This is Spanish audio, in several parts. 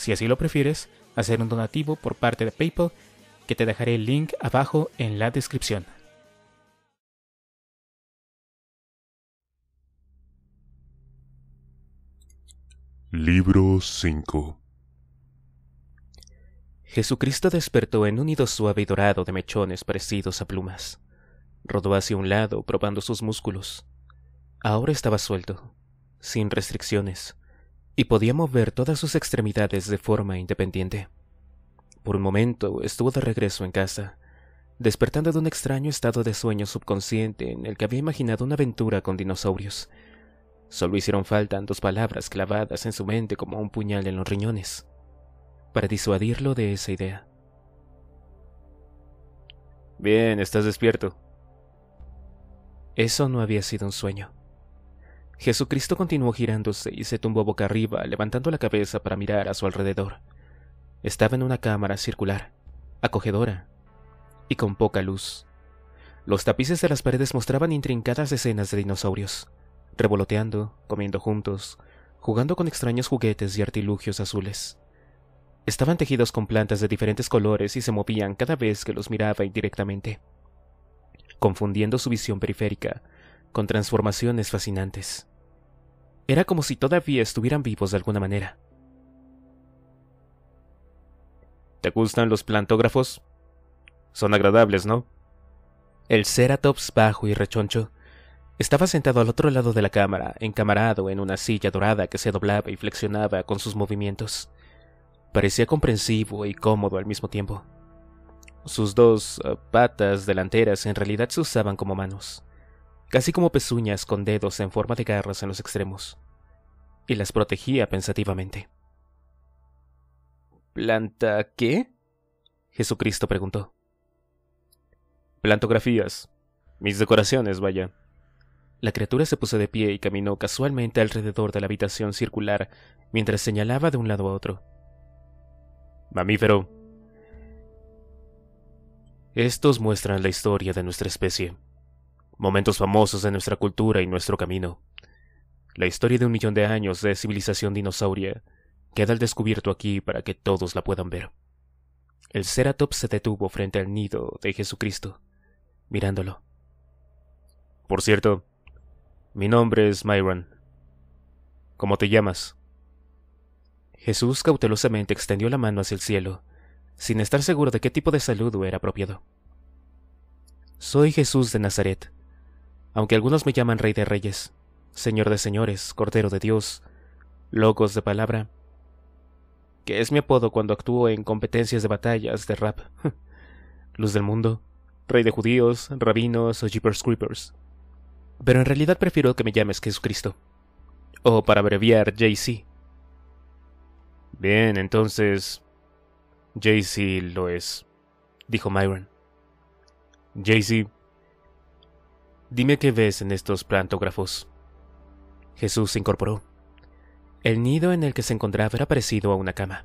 si así lo prefieres, hacer un donativo por parte de PayPal, que te dejaré el link abajo en la descripción. Libro 5 Jesucristo despertó en un nido suave y dorado de mechones parecidos a plumas. Rodó hacia un lado, probando sus músculos. Ahora estaba suelto, sin restricciones, y podía mover todas sus extremidades de forma independiente. Por un momento estuvo de regreso en casa, despertando de un extraño estado de sueño subconsciente en el que había imaginado una aventura con dinosaurios. Solo hicieron falta dos palabras clavadas en su mente como un puñal en los riñones, para disuadirlo de esa idea. Bien, estás despierto. Eso no había sido un sueño. Jesucristo continuó girándose y se tumbó boca arriba, levantando la cabeza para mirar a su alrededor. Estaba en una cámara circular, acogedora y con poca luz. Los tapices de las paredes mostraban intrincadas escenas de dinosaurios, revoloteando, comiendo juntos, jugando con extraños juguetes y artilugios azules. Estaban tejidos con plantas de diferentes colores y se movían cada vez que los miraba indirectamente, confundiendo su visión periférica con transformaciones fascinantes. Era como si todavía estuvieran vivos de alguna manera. ¿Te gustan los plantógrafos? Son agradables, ¿no? El Ceratops bajo y rechoncho estaba sentado al otro lado de la cámara, encamarado en una silla dorada que se doblaba y flexionaba con sus movimientos. Parecía comprensivo y cómodo al mismo tiempo. Sus dos eh, patas delanteras en realidad se usaban como manos casi como pezuñas con dedos en forma de garras en los extremos, y las protegía pensativamente. ¿Planta qué? Jesucristo preguntó. Plantografías. Mis decoraciones, vaya. La criatura se puso de pie y caminó casualmente alrededor de la habitación circular mientras señalaba de un lado a otro. Mamífero. Estos muestran la historia de nuestra especie momentos famosos de nuestra cultura y nuestro camino. La historia de un millón de años de civilización dinosauria queda al descubierto aquí para que todos la puedan ver. El Ceratops se detuvo frente al nido de Jesucristo, mirándolo. Por cierto, mi nombre es Myron. ¿Cómo te llamas? Jesús cautelosamente extendió la mano hacia el cielo, sin estar seguro de qué tipo de saludo era apropiado. Soy Jesús de Nazaret, aunque algunos me llaman Rey de Reyes, Señor de Señores, Cordero de Dios, Locos de Palabra, que es mi apodo cuando actúo en competencias de batallas de rap. Luz del Mundo, Rey de Judíos, Rabinos o Jeepers Creepers. Pero en realidad prefiero que me llames Jesucristo. O para abreviar, Jay-Z. Bien, entonces. Jay-Z lo es, dijo Myron. Jay-Z... Dime qué ves en estos plantógrafos. Jesús se incorporó. El nido en el que se encontraba era parecido a una cama,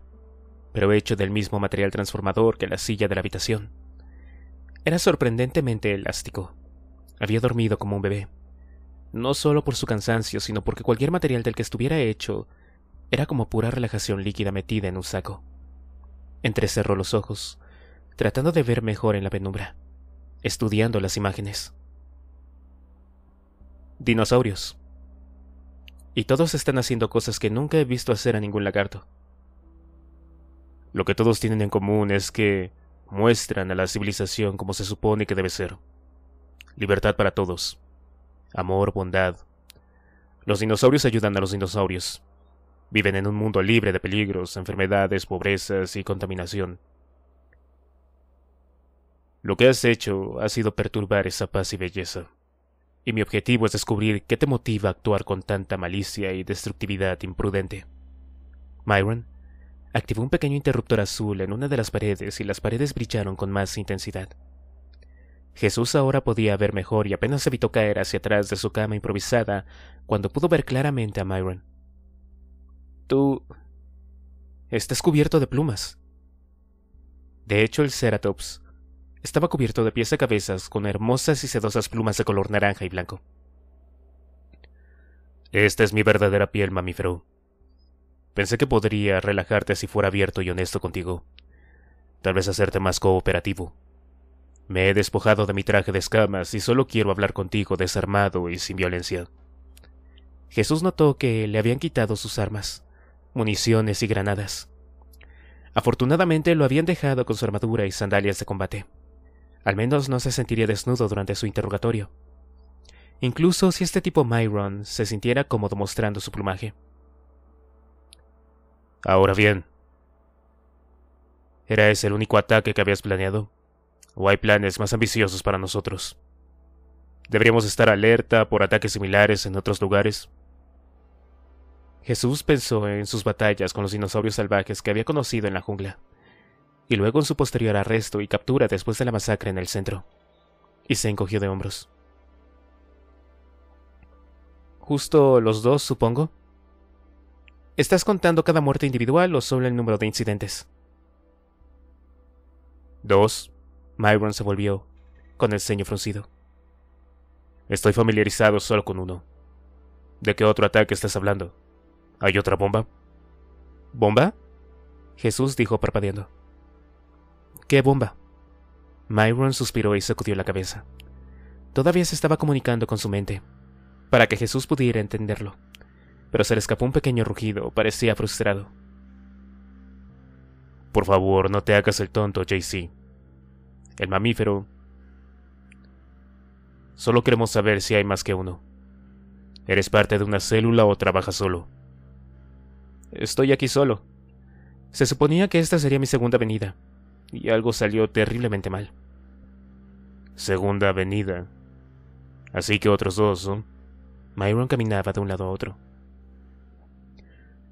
pero hecho del mismo material transformador que la silla de la habitación. Era sorprendentemente elástico. Había dormido como un bebé, no solo por su cansancio, sino porque cualquier material del que estuviera hecho era como pura relajación líquida metida en un saco. Entrecerró los ojos, tratando de ver mejor en la penumbra, estudiando las imágenes dinosaurios. Y todos están haciendo cosas que nunca he visto hacer a ningún lagarto. Lo que todos tienen en común es que muestran a la civilización como se supone que debe ser. Libertad para todos. Amor, bondad. Los dinosaurios ayudan a los dinosaurios. Viven en un mundo libre de peligros, enfermedades, pobrezas y contaminación. Lo que has hecho ha sido perturbar esa paz y belleza y mi objetivo es descubrir qué te motiva a actuar con tanta malicia y destructividad imprudente. Myron activó un pequeño interruptor azul en una de las paredes y las paredes brillaron con más intensidad. Jesús ahora podía ver mejor y apenas evitó caer hacia atrás de su cama improvisada cuando pudo ver claramente a Myron. Tú... estás cubierto de plumas. De hecho, el Ceratops estaba cubierto de pies a cabezas con hermosas y sedosas plumas de color naranja y blanco. Esta es mi verdadera piel, mamífero. Pensé que podría relajarte si fuera abierto y honesto contigo. Tal vez hacerte más cooperativo. Me he despojado de mi traje de escamas y solo quiero hablar contigo desarmado y sin violencia. Jesús notó que le habían quitado sus armas, municiones y granadas. Afortunadamente lo habían dejado con su armadura y sandalias de combate. Al menos no se sentiría desnudo durante su interrogatorio. Incluso si este tipo Myron se sintiera cómodo mostrando su plumaje. Ahora bien, ¿era ese el único ataque que habías planeado? ¿O hay planes más ambiciosos para nosotros? ¿Deberíamos estar alerta por ataques similares en otros lugares? Jesús pensó en sus batallas con los dinosaurios salvajes que había conocido en la jungla y luego en su posterior arresto y captura después de la masacre en el centro. Y se encogió de hombros. Justo los dos, supongo. ¿Estás contando cada muerte individual o solo el número de incidentes? Dos. Myron se volvió, con el ceño fruncido. Estoy familiarizado solo con uno. ¿De qué otro ataque estás hablando? ¿Hay otra bomba? ¿Bomba? Jesús dijo parpadeando. ¿Qué bomba? Myron suspiró y sacudió la cabeza. Todavía se estaba comunicando con su mente, para que Jesús pudiera entenderlo, pero se le escapó un pequeño rugido, parecía frustrado. Por favor, no te hagas el tonto, JC. El mamífero... Solo queremos saber si hay más que uno. ¿Eres parte de una célula o trabajas solo? Estoy aquí solo. Se suponía que esta sería mi segunda venida, y algo salió terriblemente mal. Segunda avenida. Así que otros dos, ¿no? Myron caminaba de un lado a otro.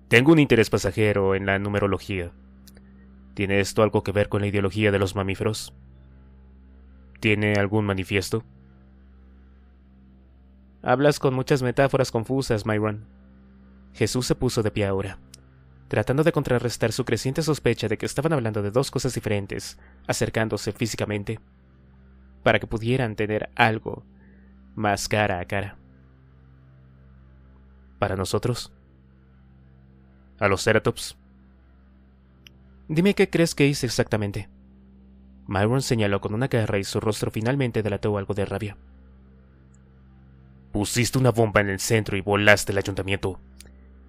Tengo un interés pasajero en la numerología. ¿Tiene esto algo que ver con la ideología de los mamíferos? ¿Tiene algún manifiesto? Hablas con muchas metáforas confusas, Myron. Jesús se puso de pie ahora tratando de contrarrestar su creciente sospecha de que estaban hablando de dos cosas diferentes, acercándose físicamente, para que pudieran tener algo más cara a cara. ¿Para nosotros? ¿A los Ceratops? Dime qué crees que hice exactamente. Myron señaló con una garra y su rostro finalmente delató algo de rabia. Pusiste una bomba en el centro y volaste el ayuntamiento.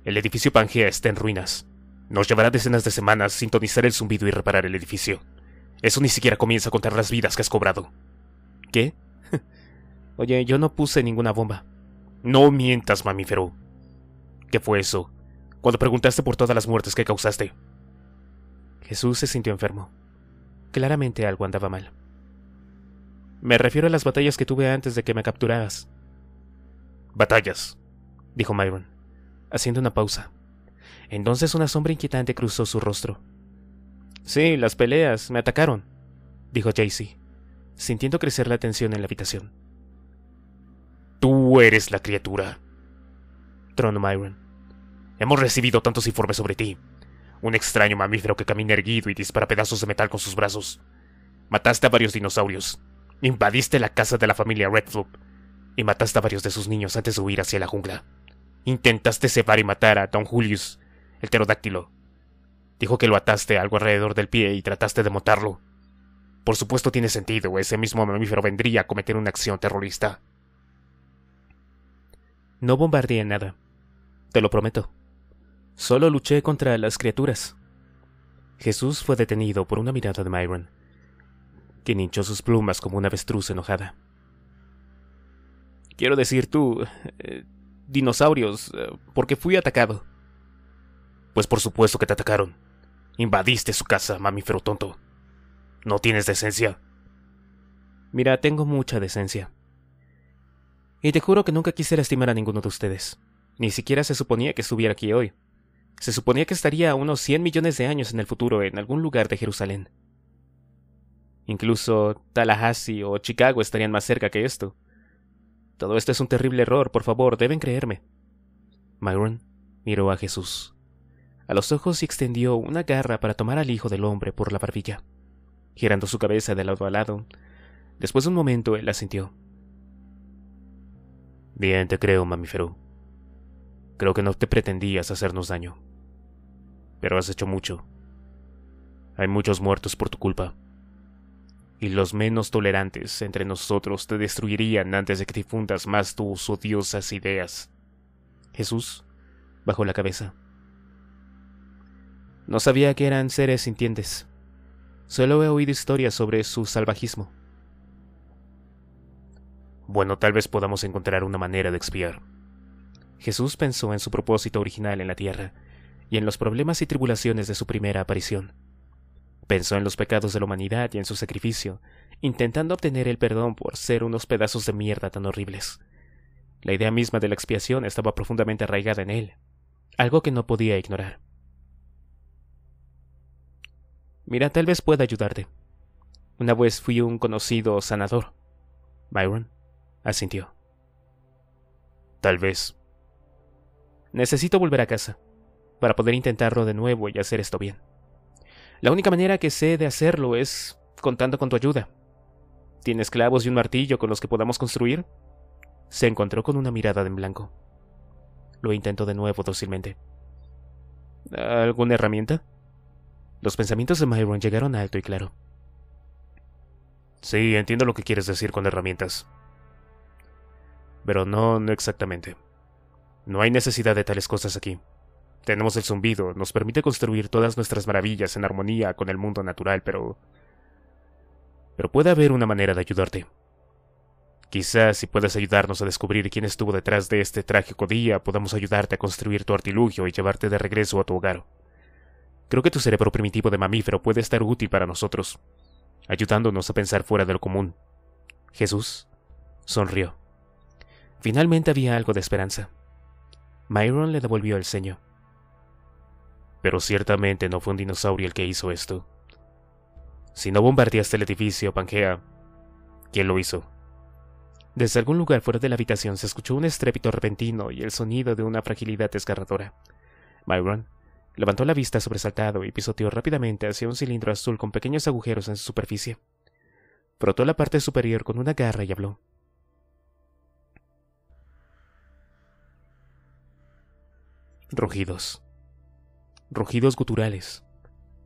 El edificio Pangea está en ruinas. Nos llevará decenas de semanas sintonizar el zumbido y reparar el edificio. Eso ni siquiera comienza a contar las vidas que has cobrado. ¿Qué? Oye, yo no puse ninguna bomba. No mientas, mamífero. ¿Qué fue eso? Cuando preguntaste por todas las muertes que causaste. Jesús se sintió enfermo. Claramente algo andaba mal. Me refiero a las batallas que tuve antes de que me capturaras. Batallas, dijo Myron, haciendo una pausa. Entonces una sombra inquietante cruzó su rostro. Sí, las peleas, me atacaron, dijo Jaycee, sintiendo crecer la tensión en la habitación. Tú eres la criatura, tronó Myron. Hemos recibido tantos informes sobre ti. Un extraño mamífero que camina erguido y dispara pedazos de metal con sus brazos. Mataste a varios dinosaurios. Invadiste la casa de la familia Redfloop. Y mataste a varios de sus niños antes de huir hacia la jungla. Intentaste cebar y matar a Don Julius, el pterodáctilo. Dijo que lo ataste algo alrededor del pie y trataste de montarlo. Por supuesto tiene sentido, ese mismo mamífero vendría a cometer una acción terrorista. No bombardeé nada. Te lo prometo. Solo luché contra las criaturas. Jesús fue detenido por una mirada de Myron, Que hinchó sus plumas como una avestruz enojada. Quiero decir tú, eh, dinosaurios, eh, porque fui atacado. Pues por supuesto que te atacaron. Invadiste su casa, mamífero tonto. No tienes decencia. Mira, tengo mucha decencia. Y te juro que nunca quise lastimar a ninguno de ustedes. Ni siquiera se suponía que estuviera aquí hoy. Se suponía que estaría a unos 100 millones de años en el futuro en algún lugar de Jerusalén. Incluso Tallahassee o Chicago estarían más cerca que esto. Todo esto es un terrible error, por favor, deben creerme. Myron miró a Jesús a los ojos y extendió una garra para tomar al hijo del hombre por la barbilla, girando su cabeza de lado a lado. Después de un momento él asintió. Bien, te creo, mamífero. Creo que no te pretendías hacernos daño. Pero has hecho mucho. Hay muchos muertos por tu culpa. Y los menos tolerantes entre nosotros te destruirían antes de que difundas más tus odiosas ideas. Jesús bajó la cabeza. No sabía que eran seres sintientes. Solo he oído historias sobre su salvajismo. Bueno, tal vez podamos encontrar una manera de expiar. Jesús pensó en su propósito original en la tierra y en los problemas y tribulaciones de su primera aparición. Pensó en los pecados de la humanidad y en su sacrificio, intentando obtener el perdón por ser unos pedazos de mierda tan horribles. La idea misma de la expiación estaba profundamente arraigada en él, algo que no podía ignorar. Mira, tal vez pueda ayudarte. Una vez fui un conocido sanador. Byron asintió. Tal vez. Necesito volver a casa, para poder intentarlo de nuevo y hacer esto bien. La única manera que sé de hacerlo es contando con tu ayuda. ¿Tienes clavos y un martillo con los que podamos construir? Se encontró con una mirada en blanco. Lo intentó de nuevo dócilmente. ¿Alguna herramienta? Los pensamientos de Myron llegaron alto y claro. Sí, entiendo lo que quieres decir con herramientas. Pero no, no exactamente. No hay necesidad de tales cosas aquí. Tenemos el zumbido, nos permite construir todas nuestras maravillas en armonía con el mundo natural, pero... Pero puede haber una manera de ayudarte. Quizás si puedes ayudarnos a descubrir quién estuvo detrás de este trágico día, podamos ayudarte a construir tu artilugio y llevarte de regreso a tu hogar. Creo que tu cerebro primitivo de mamífero puede estar útil para nosotros, ayudándonos a pensar fuera de lo común. Jesús sonrió. Finalmente había algo de esperanza. Myron le devolvió el ceño. Pero ciertamente no fue un dinosaurio el que hizo esto. Si no bombardeaste el edificio, Pangea, ¿quién lo hizo? Desde algún lugar fuera de la habitación se escuchó un estrépito repentino y el sonido de una fragilidad desgarradora. Myron Levantó la vista sobresaltado y pisoteó rápidamente hacia un cilindro azul con pequeños agujeros en su superficie. Frotó la parte superior con una garra y habló. Rugidos. Rugidos guturales.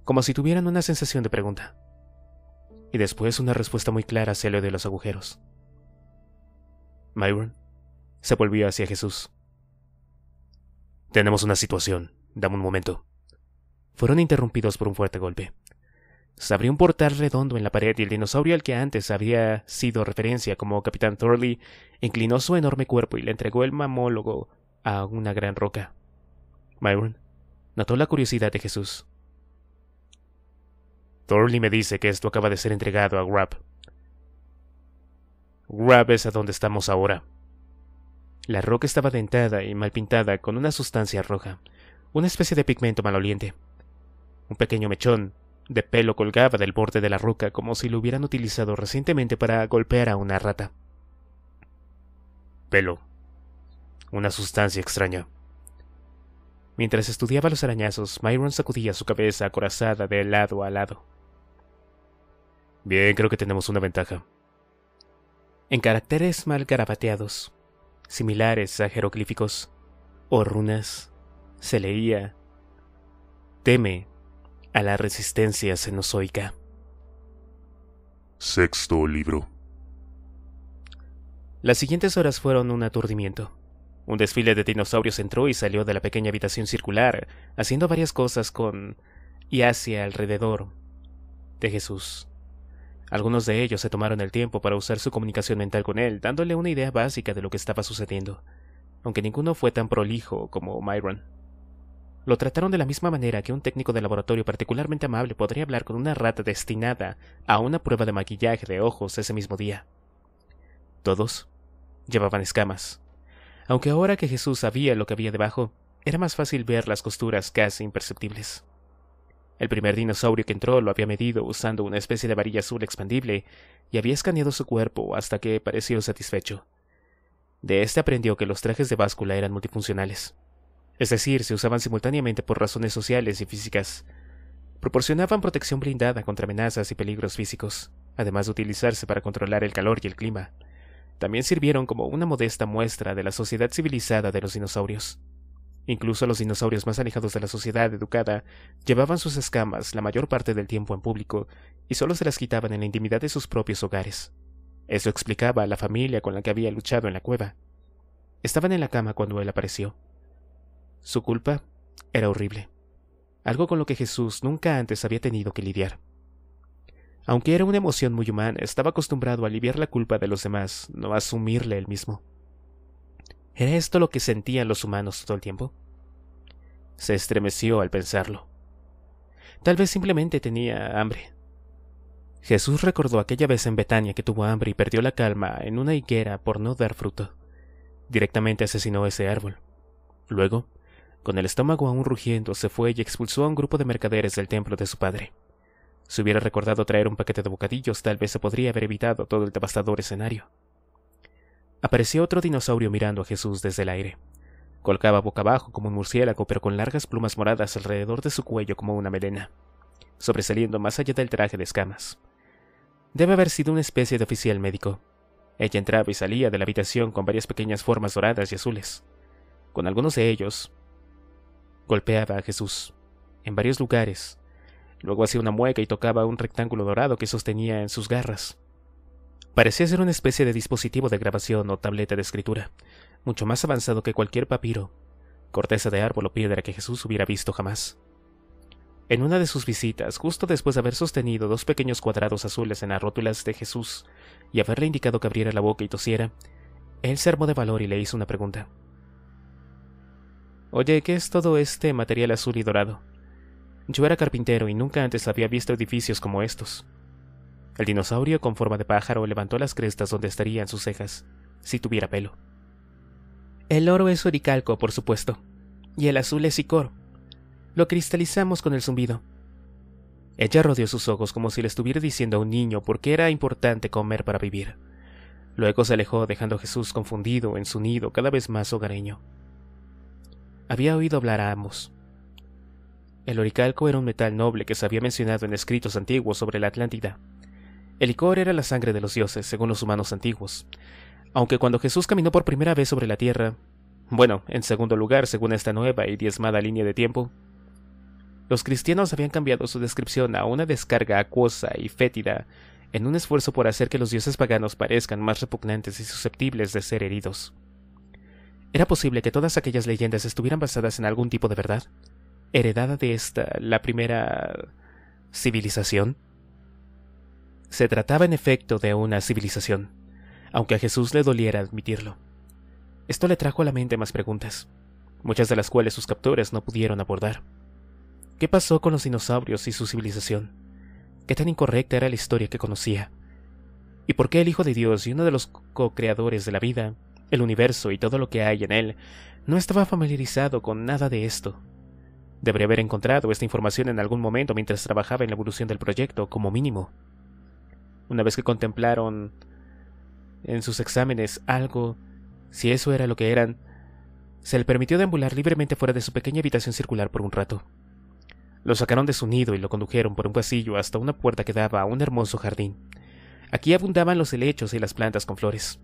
Como si tuvieran una sensación de pregunta. Y después una respuesta muy clara hacia de los agujeros. Myron se volvió hacia Jesús. Tenemos una situación, Dame un momento. Fueron interrumpidos por un fuerte golpe. Se abrió un portal redondo en la pared y el dinosaurio al que antes había sido referencia como Capitán Thorley inclinó su enorme cuerpo y le entregó el mamólogo a una gran roca. Myron notó la curiosidad de Jesús. Thorley me dice que esto acaba de ser entregado a Grab. Grab es a donde estamos ahora. La roca estaba dentada y mal pintada con una sustancia roja, una especie de pigmento maloliente. Un pequeño mechón de pelo colgaba del borde de la ruca como si lo hubieran utilizado recientemente para golpear a una rata. Pelo. Una sustancia extraña. Mientras estudiaba los arañazos, Myron sacudía su cabeza acorazada de lado a lado. Bien, creo que tenemos una ventaja. En caracteres mal garabateados, similares a jeroglíficos o runas, se leía, teme a la resistencia cenozoica. Sexto libro. Las siguientes horas fueron un aturdimiento. Un desfile de dinosaurios entró y salió de la pequeña habitación circular, haciendo varias cosas con y hacia alrededor de Jesús. Algunos de ellos se tomaron el tiempo para usar su comunicación mental con él, dándole una idea básica de lo que estaba sucediendo, aunque ninguno fue tan prolijo como Myron. Lo trataron de la misma manera que un técnico de laboratorio particularmente amable podría hablar con una rata destinada a una prueba de maquillaje de ojos ese mismo día. Todos llevaban escamas. Aunque ahora que Jesús sabía lo que había debajo, era más fácil ver las costuras casi imperceptibles. El primer dinosaurio que entró lo había medido usando una especie de varilla azul expandible y había escaneado su cuerpo hasta que pareció satisfecho. De este aprendió que los trajes de báscula eran multifuncionales es decir, se usaban simultáneamente por razones sociales y físicas. Proporcionaban protección blindada contra amenazas y peligros físicos, además de utilizarse para controlar el calor y el clima. También sirvieron como una modesta muestra de la sociedad civilizada de los dinosaurios. Incluso los dinosaurios más alejados de la sociedad educada llevaban sus escamas la mayor parte del tiempo en público y solo se las quitaban en la intimidad de sus propios hogares. Eso explicaba a la familia con la que había luchado en la cueva. Estaban en la cama cuando él apareció. Su culpa era horrible, algo con lo que Jesús nunca antes había tenido que lidiar. Aunque era una emoción muy humana, estaba acostumbrado a aliviar la culpa de los demás, no a asumirle él mismo. ¿Era esto lo que sentían los humanos todo el tiempo? Se estremeció al pensarlo. Tal vez simplemente tenía hambre. Jesús recordó aquella vez en Betania que tuvo hambre y perdió la calma en una higuera por no dar fruto. Directamente asesinó ese árbol. Luego, con el estómago aún rugiendo, se fue y expulsó a un grupo de mercaderes del templo de su padre. Si hubiera recordado traer un paquete de bocadillos, tal vez se podría haber evitado todo el devastador escenario. Apareció otro dinosaurio mirando a Jesús desde el aire. Colgaba boca abajo como un murciélago, pero con largas plumas moradas alrededor de su cuello como una melena, sobresaliendo más allá del traje de escamas. Debe haber sido una especie de oficial médico. Ella entraba y salía de la habitación con varias pequeñas formas doradas y azules. Con algunos de ellos, Golpeaba a Jesús en varios lugares. Luego hacía una mueca y tocaba un rectángulo dorado que sostenía en sus garras. Parecía ser una especie de dispositivo de grabación o tableta de escritura, mucho más avanzado que cualquier papiro, corteza de árbol o piedra que Jesús hubiera visto jamás. En una de sus visitas, justo después de haber sostenido dos pequeños cuadrados azules en las rótulas de Jesús y haberle indicado que abriera la boca y tosiera, él se armó de valor y le hizo una pregunta. Oye, ¿qué es todo este material azul y dorado? Yo era carpintero y nunca antes había visto edificios como estos. El dinosaurio con forma de pájaro levantó las crestas donde estarían sus cejas, si tuviera pelo. El oro es oricalco, por supuesto, y el azul es icor. Lo cristalizamos con el zumbido. Ella rodeó sus ojos como si le estuviera diciendo a un niño por qué era importante comer para vivir. Luego se alejó dejando a Jesús confundido en su nido cada vez más hogareño. Había oído hablar a ambos. El oricalco era un metal noble que se había mencionado en escritos antiguos sobre la Atlántida. El licor era la sangre de los dioses, según los humanos antiguos. Aunque cuando Jesús caminó por primera vez sobre la tierra, bueno, en segundo lugar, según esta nueva y diezmada línea de tiempo, los cristianos habían cambiado su descripción a una descarga acuosa y fétida en un esfuerzo por hacer que los dioses paganos parezcan más repugnantes y susceptibles de ser heridos. ¿Era posible que todas aquellas leyendas estuvieran basadas en algún tipo de verdad? ¿Heredada de esta, la primera... civilización? Se trataba en efecto de una civilización, aunque a Jesús le doliera admitirlo. Esto le trajo a la mente más preguntas, muchas de las cuales sus captores no pudieron abordar. ¿Qué pasó con los dinosaurios y su civilización? ¿Qué tan incorrecta era la historia que conocía? ¿Y por qué el Hijo de Dios y uno de los co-creadores de la vida el universo y todo lo que hay en él, no estaba familiarizado con nada de esto. Debería haber encontrado esta información en algún momento mientras trabajaba en la evolución del proyecto, como mínimo. Una vez que contemplaron en sus exámenes algo, si eso era lo que eran, se le permitió deambular libremente fuera de su pequeña habitación circular por un rato. Lo sacaron de su nido y lo condujeron por un pasillo hasta una puerta que daba a un hermoso jardín. Aquí abundaban los helechos y las plantas con flores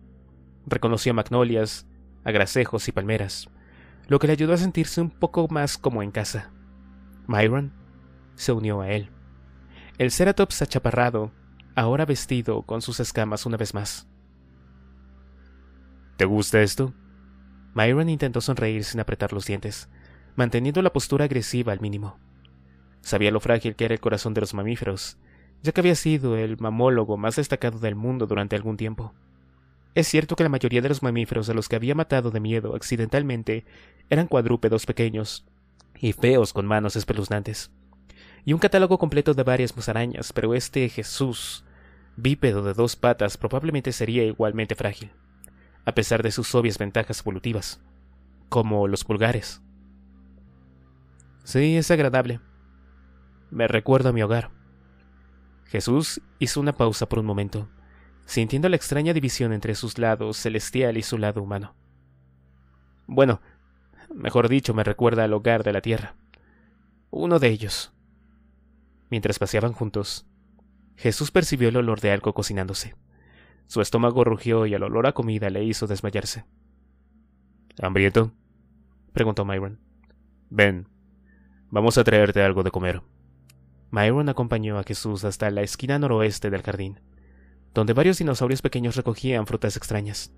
reconoció magnolias, agracejos y palmeras, lo que le ayudó a sentirse un poco más como en casa. Myron se unió a él. El Ceratops achaparrado, ahora vestido con sus escamas una vez más. ¿Te gusta esto? Myron intentó sonreír sin apretar los dientes, manteniendo la postura agresiva al mínimo. Sabía lo frágil que era el corazón de los mamíferos, ya que había sido el mamólogo más destacado del mundo durante algún tiempo. Es cierto que la mayoría de los mamíferos a los que había matado de miedo accidentalmente eran cuadrúpedos pequeños y feos con manos espeluznantes. Y un catálogo completo de varias musarañas, pero este Jesús, bípedo de dos patas, probablemente sería igualmente frágil, a pesar de sus obvias ventajas evolutivas, como los pulgares. Sí, es agradable. Me recuerdo a mi hogar. Jesús hizo una pausa por un momento sintiendo la extraña división entre sus lados celestial y su lado humano. Bueno, mejor dicho, me recuerda al hogar de la tierra. Uno de ellos. Mientras paseaban juntos, Jesús percibió el olor de algo cocinándose. Su estómago rugió y el olor a comida le hizo desmayarse. ¿Hambriento? preguntó Myron. Ven, vamos a traerte algo de comer. Myron acompañó a Jesús hasta la esquina noroeste del jardín donde varios dinosaurios pequeños recogían frutas extrañas.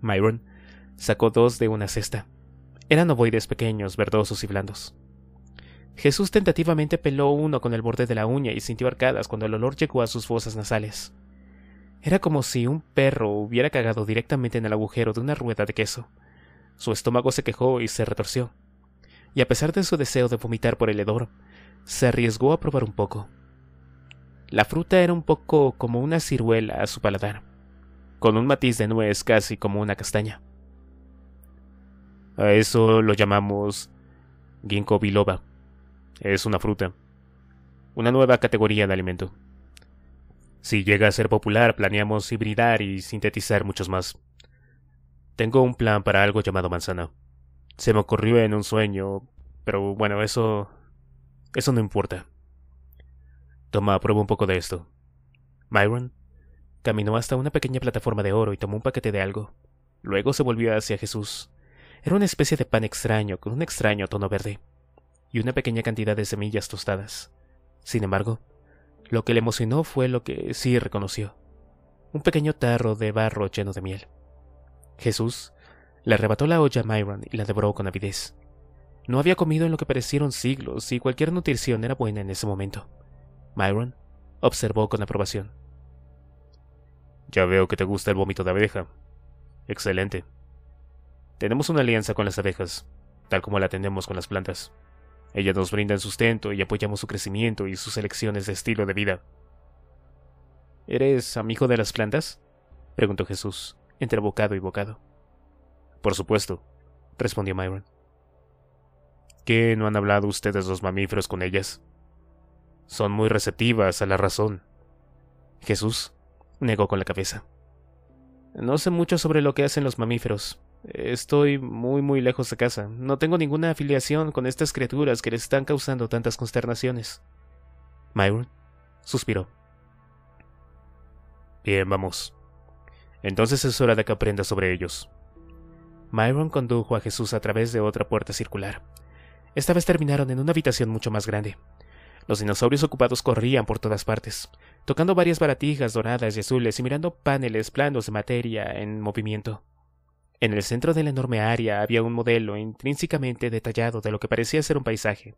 Myron sacó dos de una cesta. Eran ovoides pequeños, verdosos y blandos. Jesús tentativamente peló uno con el borde de la uña y sintió arcadas cuando el olor llegó a sus fosas nasales. Era como si un perro hubiera cagado directamente en el agujero de una rueda de queso. Su estómago se quejó y se retorció. Y a pesar de su deseo de vomitar por el hedor, se arriesgó a probar un poco. La fruta era un poco como una ciruela a su paladar, con un matiz de nuez casi como una castaña. A eso lo llamamos ginkgo biloba. Es una fruta, una nueva categoría de alimento. Si llega a ser popular, planeamos hibridar y sintetizar muchos más. Tengo un plan para algo llamado manzana. Se me ocurrió en un sueño, pero bueno, eso... eso no importa. Toma, prueba un poco de esto. Myron caminó hasta una pequeña plataforma de oro y tomó un paquete de algo. Luego se volvió hacia Jesús. Era una especie de pan extraño con un extraño tono verde y una pequeña cantidad de semillas tostadas. Sin embargo, lo que le emocionó fue lo que sí reconoció. Un pequeño tarro de barro lleno de miel. Jesús le arrebató la olla a Myron y la devoró con avidez. No había comido en lo que parecieron siglos y cualquier nutrición era buena en ese momento. Myron observó con aprobación. Ya veo que te gusta el vómito de abeja. Excelente. Tenemos una alianza con las abejas, tal como la tenemos con las plantas. Ellas nos brindan sustento y apoyamos su crecimiento y sus elecciones de estilo de vida. ¿Eres amigo de las plantas? preguntó Jesús, entre bocado y bocado. Por supuesto, respondió Myron. ¿Qué no han hablado ustedes los mamíferos con ellas? Son muy receptivas a la razón. Jesús negó con la cabeza. No sé mucho sobre lo que hacen los mamíferos. Estoy muy muy lejos de casa. No tengo ninguna afiliación con estas criaturas que le están causando tantas consternaciones. Myron suspiró. Bien, vamos. Entonces es hora de que aprenda sobre ellos. Myron condujo a Jesús a través de otra puerta circular. Esta vez terminaron en una habitación mucho más grande. Los dinosaurios ocupados corrían por todas partes, tocando varias baratijas doradas y azules y mirando paneles planos de materia en movimiento. En el centro de la enorme área había un modelo intrínsecamente detallado de lo que parecía ser un paisaje,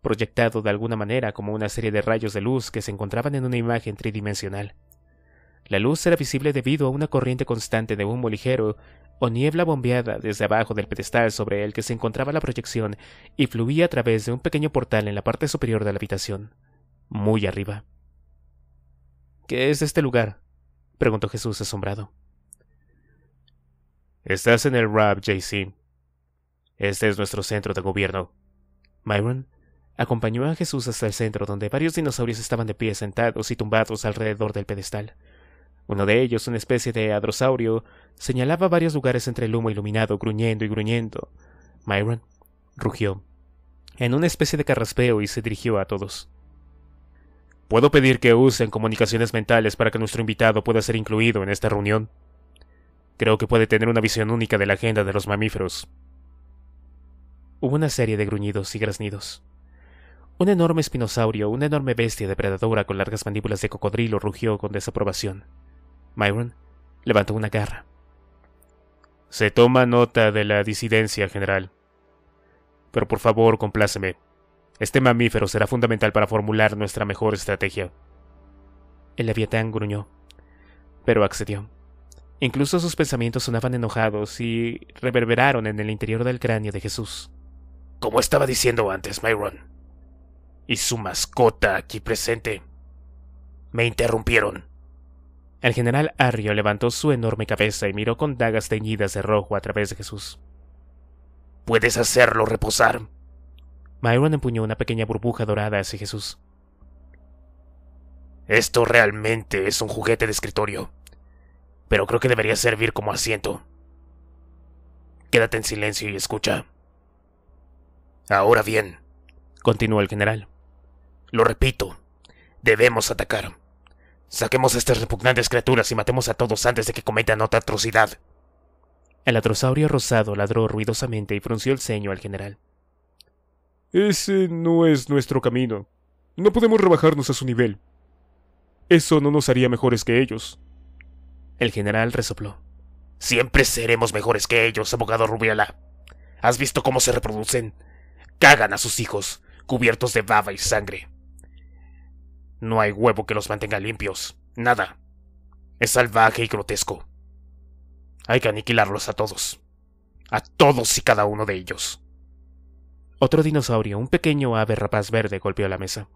proyectado de alguna manera como una serie de rayos de luz que se encontraban en una imagen tridimensional. La luz era visible debido a una corriente constante de humo ligero o niebla bombeada desde abajo del pedestal sobre el que se encontraba la proyección y fluía a través de un pequeño portal en la parte superior de la habitación, muy arriba. ¿Qué es este lugar? preguntó Jesús asombrado. Estás en el RAB, JC. Este es nuestro centro de gobierno. Myron acompañó a Jesús hasta el centro donde varios dinosaurios estaban de pie sentados y tumbados alrededor del pedestal. Uno de ellos, una especie de adrosaurio, señalaba varios lugares entre el humo iluminado, gruñendo y gruñendo. Myron rugió, en una especie de carraspeo, y se dirigió a todos. ¿Puedo pedir que usen comunicaciones mentales para que nuestro invitado pueda ser incluido en esta reunión? Creo que puede tener una visión única de la agenda de los mamíferos. Hubo una serie de gruñidos y graznidos. Un enorme espinosaurio, una enorme bestia depredadora con largas mandíbulas de cocodrilo, rugió con desaprobación. Myron levantó una garra. Se toma nota de la disidencia, general. Pero por favor, compláceme. Este mamífero será fundamental para formular nuestra mejor estrategia. El leviatán gruñó, pero accedió. Incluso sus pensamientos sonaban enojados y reverberaron en el interior del cráneo de Jesús. Como estaba diciendo antes, Myron, y su mascota aquí presente, me interrumpieron. El general Arrio levantó su enorme cabeza y miró con dagas teñidas de rojo a través de Jesús. Puedes hacerlo reposar. Myron empuñó una pequeña burbuja dorada hacia Jesús. Esto realmente es un juguete de escritorio, pero creo que debería servir como asiento. Quédate en silencio y escucha. Ahora bien, continuó el general. Lo repito, debemos atacar. Saquemos a estas repugnantes criaturas y matemos a todos antes de que cometan otra atrocidad. El atrosaurio rosado ladró ruidosamente y frunció el ceño al general. Ese no es nuestro camino. No podemos rebajarnos a su nivel. Eso no nos haría mejores que ellos. El general resopló. Siempre seremos mejores que ellos, abogado Rubiala. ¿Has visto cómo se reproducen? Cagan a sus hijos, cubiertos de baba y sangre. No hay huevo que los mantenga limpios. Nada. Es salvaje y grotesco. Hay que aniquilarlos a todos. A todos y cada uno de ellos. Otro dinosaurio, un pequeño ave rapaz verde, golpeó la mesa.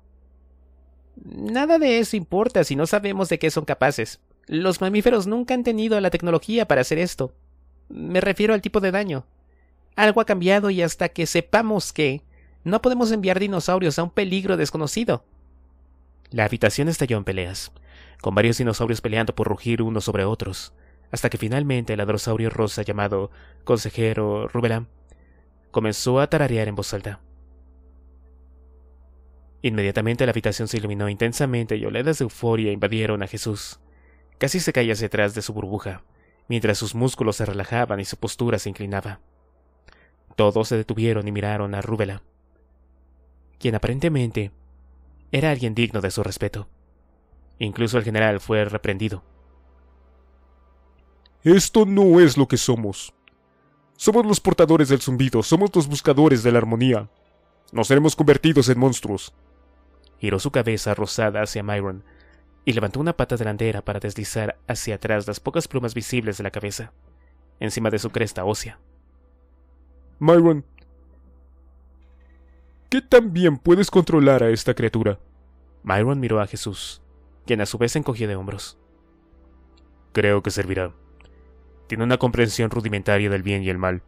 Nada de eso importa si no sabemos de qué son capaces. Los mamíferos nunca han tenido la tecnología para hacer esto. Me refiero al tipo de daño. Algo ha cambiado y hasta que sepamos que, no podemos enviar dinosaurios a un peligro desconocido. La habitación estalló en peleas, con varios dinosaurios peleando por rugir unos sobre otros, hasta que finalmente el adrosaurio rosa llamado Consejero Rubela comenzó a tararear en voz alta. Inmediatamente la habitación se iluminó intensamente y oleadas de euforia invadieron a Jesús. Casi se caía detrás de su burbuja, mientras sus músculos se relajaban y su postura se inclinaba. Todos se detuvieron y miraron a Rubela, quien aparentemente era alguien digno de su respeto. Incluso el general fue reprendido. Esto no es lo que somos. Somos los portadores del zumbido, somos los buscadores de la armonía. Nos seremos convertidos en monstruos. Giró su cabeza rosada hacia Myron y levantó una pata delantera para deslizar hacia atrás las pocas plumas visibles de la cabeza, encima de su cresta ósea. Myron, ¿Qué tan bien puedes controlar a esta criatura? Myron miró a Jesús, quien a su vez encogió de hombros. Creo que servirá. Tiene una comprensión rudimentaria del bien y el mal.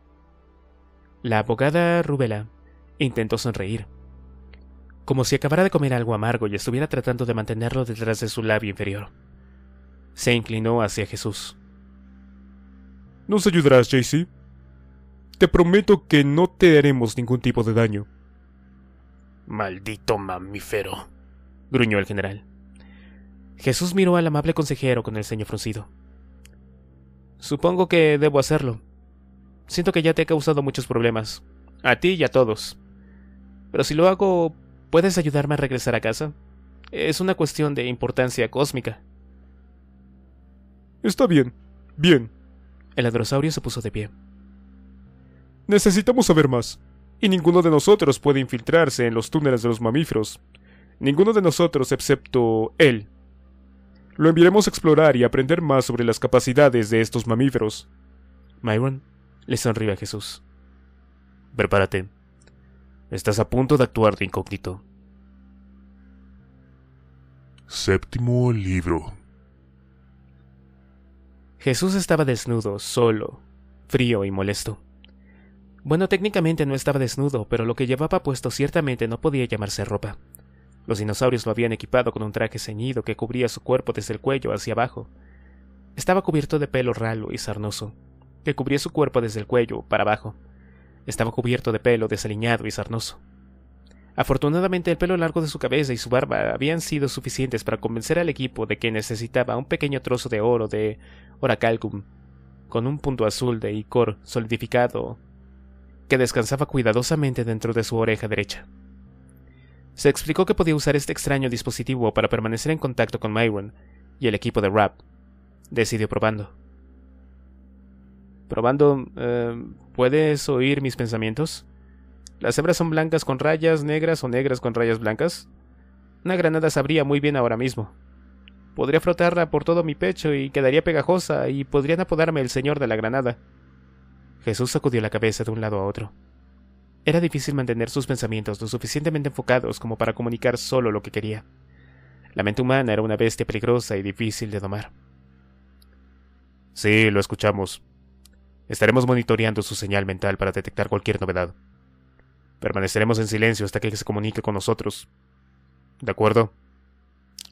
La abogada Rubela intentó sonreír, como si acabara de comer algo amargo y estuviera tratando de mantenerlo detrás de su labio inferior. Se inclinó hacia Jesús. ¿Nos ayudarás, JC? Te prometo que no te haremos ningún tipo de daño. Maldito mamífero, gruñó el general. Jesús miró al amable consejero con el ceño fruncido. Supongo que debo hacerlo. Siento que ya te he causado muchos problemas, a ti y a todos. Pero si lo hago, ¿puedes ayudarme a regresar a casa? Es una cuestión de importancia cósmica. Está bien, bien. El androsaurio se puso de pie. Necesitamos saber más y ninguno de nosotros puede infiltrarse en los túneles de los mamíferos. Ninguno de nosotros excepto él. Lo enviaremos a explorar y aprender más sobre las capacidades de estos mamíferos. Myron le sonríe a Jesús. Prepárate. Estás a punto de actuar de incógnito. Séptimo libro. Jesús estaba desnudo, solo, frío y molesto. Bueno, técnicamente no estaba desnudo, pero lo que llevaba puesto ciertamente no podía llamarse ropa. Los dinosaurios lo habían equipado con un traje ceñido que cubría su cuerpo desde el cuello hacia abajo. Estaba cubierto de pelo ralo y sarnoso, que cubría su cuerpo desde el cuello para abajo. Estaba cubierto de pelo desaliñado y sarnoso. Afortunadamente el pelo largo de su cabeza y su barba habían sido suficientes para convencer al equipo de que necesitaba un pequeño trozo de oro de oracalcum, con un punto azul de icor solidificado que descansaba cuidadosamente dentro de su oreja derecha. Se explicó que podía usar este extraño dispositivo para permanecer en contacto con Myron y el equipo de Rap. Decidió probando. Probando, eh, ¿puedes oír mis pensamientos? ¿Las hebras son blancas con rayas negras o negras con rayas blancas? Una granada sabría muy bien ahora mismo. Podría frotarla por todo mi pecho y quedaría pegajosa y podrían apodarme el señor de la granada. Jesús sacudió la cabeza de un lado a otro. Era difícil mantener sus pensamientos lo suficientemente enfocados como para comunicar solo lo que quería. La mente humana era una bestia peligrosa y difícil de domar. Sí, lo escuchamos. Estaremos monitoreando su señal mental para detectar cualquier novedad. Permaneceremos en silencio hasta que se comunique con nosotros. ¿De acuerdo?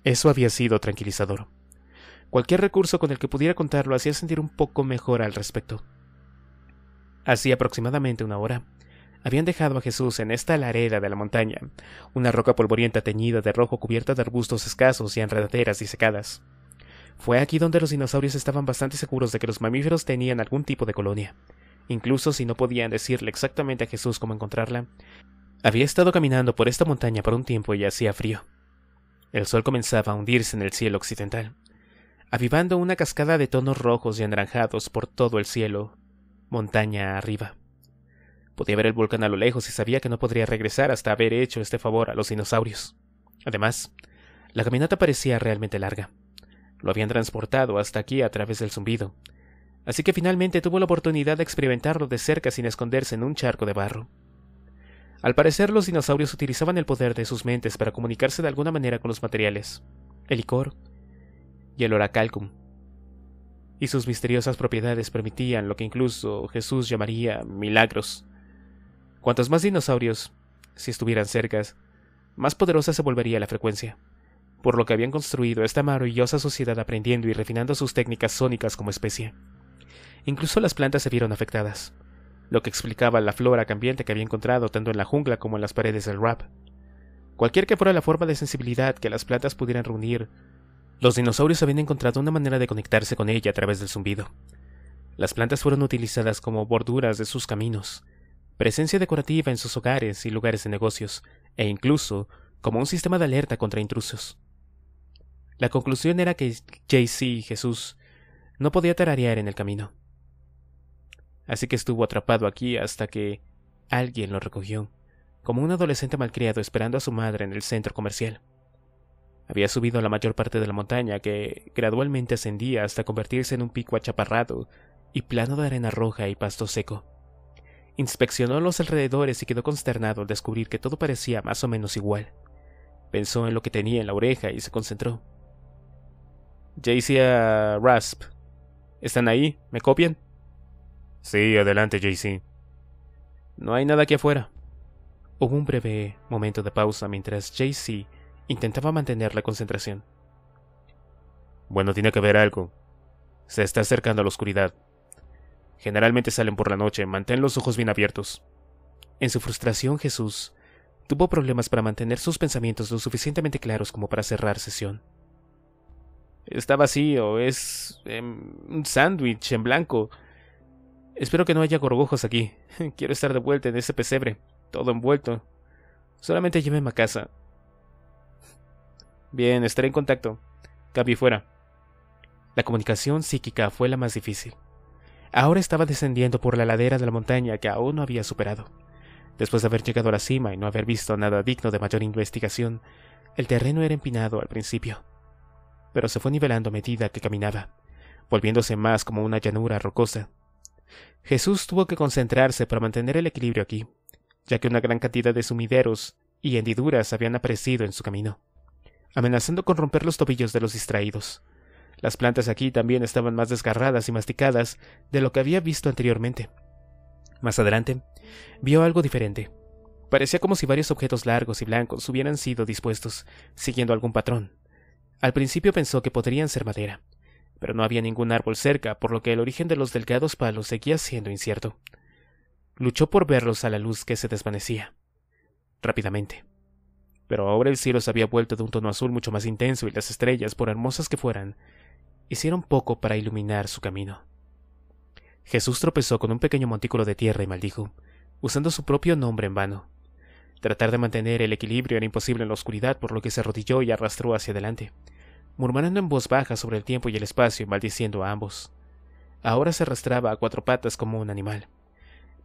Eso había sido tranquilizador. Cualquier recurso con el que pudiera contarlo hacía sentir un poco mejor al respecto. Hacía aproximadamente una hora. Habían dejado a Jesús en esta lareda de la montaña, una roca polvorienta teñida de rojo cubierta de arbustos escasos y enredaderas secadas. Fue aquí donde los dinosaurios estaban bastante seguros de que los mamíferos tenían algún tipo de colonia. Incluso si no podían decirle exactamente a Jesús cómo encontrarla, había estado caminando por esta montaña por un tiempo y hacía frío. El sol comenzaba a hundirse en el cielo occidental, avivando una cascada de tonos rojos y anaranjados por todo el cielo, montaña arriba. Podía ver el volcán a lo lejos y sabía que no podría regresar hasta haber hecho este favor a los dinosaurios. Además, la caminata parecía realmente larga. Lo habían transportado hasta aquí a través del zumbido, así que finalmente tuvo la oportunidad de experimentarlo de cerca sin esconderse en un charco de barro. Al parecer los dinosaurios utilizaban el poder de sus mentes para comunicarse de alguna manera con los materiales, el licor y el oracalcum, y sus misteriosas propiedades permitían lo que incluso Jesús llamaría milagros. Cuantos más dinosaurios, si estuvieran cercas, más poderosa se volvería la frecuencia, por lo que habían construido esta maravillosa sociedad aprendiendo y refinando sus técnicas sónicas como especie. Incluso las plantas se vieron afectadas, lo que explicaba la flora cambiante que había encontrado tanto en la jungla como en las paredes del rap. Cualquier que fuera la forma de sensibilidad que las plantas pudieran reunir, los dinosaurios habían encontrado una manera de conectarse con ella a través del zumbido. Las plantas fueron utilizadas como borduras de sus caminos, presencia decorativa en sus hogares y lugares de negocios, e incluso como un sistema de alerta contra intrusos. La conclusión era que JC Jesús no podía tararear en el camino. Así que estuvo atrapado aquí hasta que alguien lo recogió, como un adolescente malcriado esperando a su madre en el centro comercial. Había subido la mayor parte de la montaña que gradualmente ascendía hasta convertirse en un pico achaparrado y plano de arena roja y pasto seco. Inspeccionó los alrededores y quedó consternado al descubrir que todo parecía más o menos igual. Pensó en lo que tenía en la oreja y se concentró. Jc Rasp. ¿Están ahí? ¿Me copian? Sí, adelante, JC. No hay nada aquí afuera. Hubo un breve momento de pausa mientras JC... Intentaba mantener la concentración. Bueno, tiene que haber algo. Se está acercando a la oscuridad. Generalmente salen por la noche, mantén los ojos bien abiertos. En su frustración, Jesús tuvo problemas para mantener sus pensamientos lo suficientemente claros como para cerrar sesión. Está vacío, es em, un sándwich en blanco. Espero que no haya gorgojos aquí. Quiero estar de vuelta en ese pesebre, todo envuelto. Solamente llévenme a casa. Bien, estaré en contacto. Cambio fuera. La comunicación psíquica fue la más difícil. Ahora estaba descendiendo por la ladera de la montaña que aún no había superado. Después de haber llegado a la cima y no haber visto nada digno de mayor investigación, el terreno era empinado al principio, pero se fue nivelando a medida que caminaba, volviéndose más como una llanura rocosa. Jesús tuvo que concentrarse para mantener el equilibrio aquí, ya que una gran cantidad de sumideros y hendiduras habían aparecido en su camino amenazando con romper los tobillos de los distraídos. Las plantas aquí también estaban más desgarradas y masticadas de lo que había visto anteriormente. Más adelante, vio algo diferente. Parecía como si varios objetos largos y blancos hubieran sido dispuestos, siguiendo algún patrón. Al principio pensó que podrían ser madera, pero no había ningún árbol cerca, por lo que el origen de los delgados palos seguía siendo incierto. Luchó por verlos a la luz que se desvanecía. Rápidamente. Pero ahora el cielo se había vuelto de un tono azul mucho más intenso y las estrellas, por hermosas que fueran, hicieron poco para iluminar su camino. Jesús tropezó con un pequeño montículo de tierra y maldijo, usando su propio nombre en vano. Tratar de mantener el equilibrio era imposible en la oscuridad, por lo que se arrodilló y arrastró hacia adelante, murmurando en voz baja sobre el tiempo y el espacio y maldiciendo a ambos. Ahora se arrastraba a cuatro patas como un animal,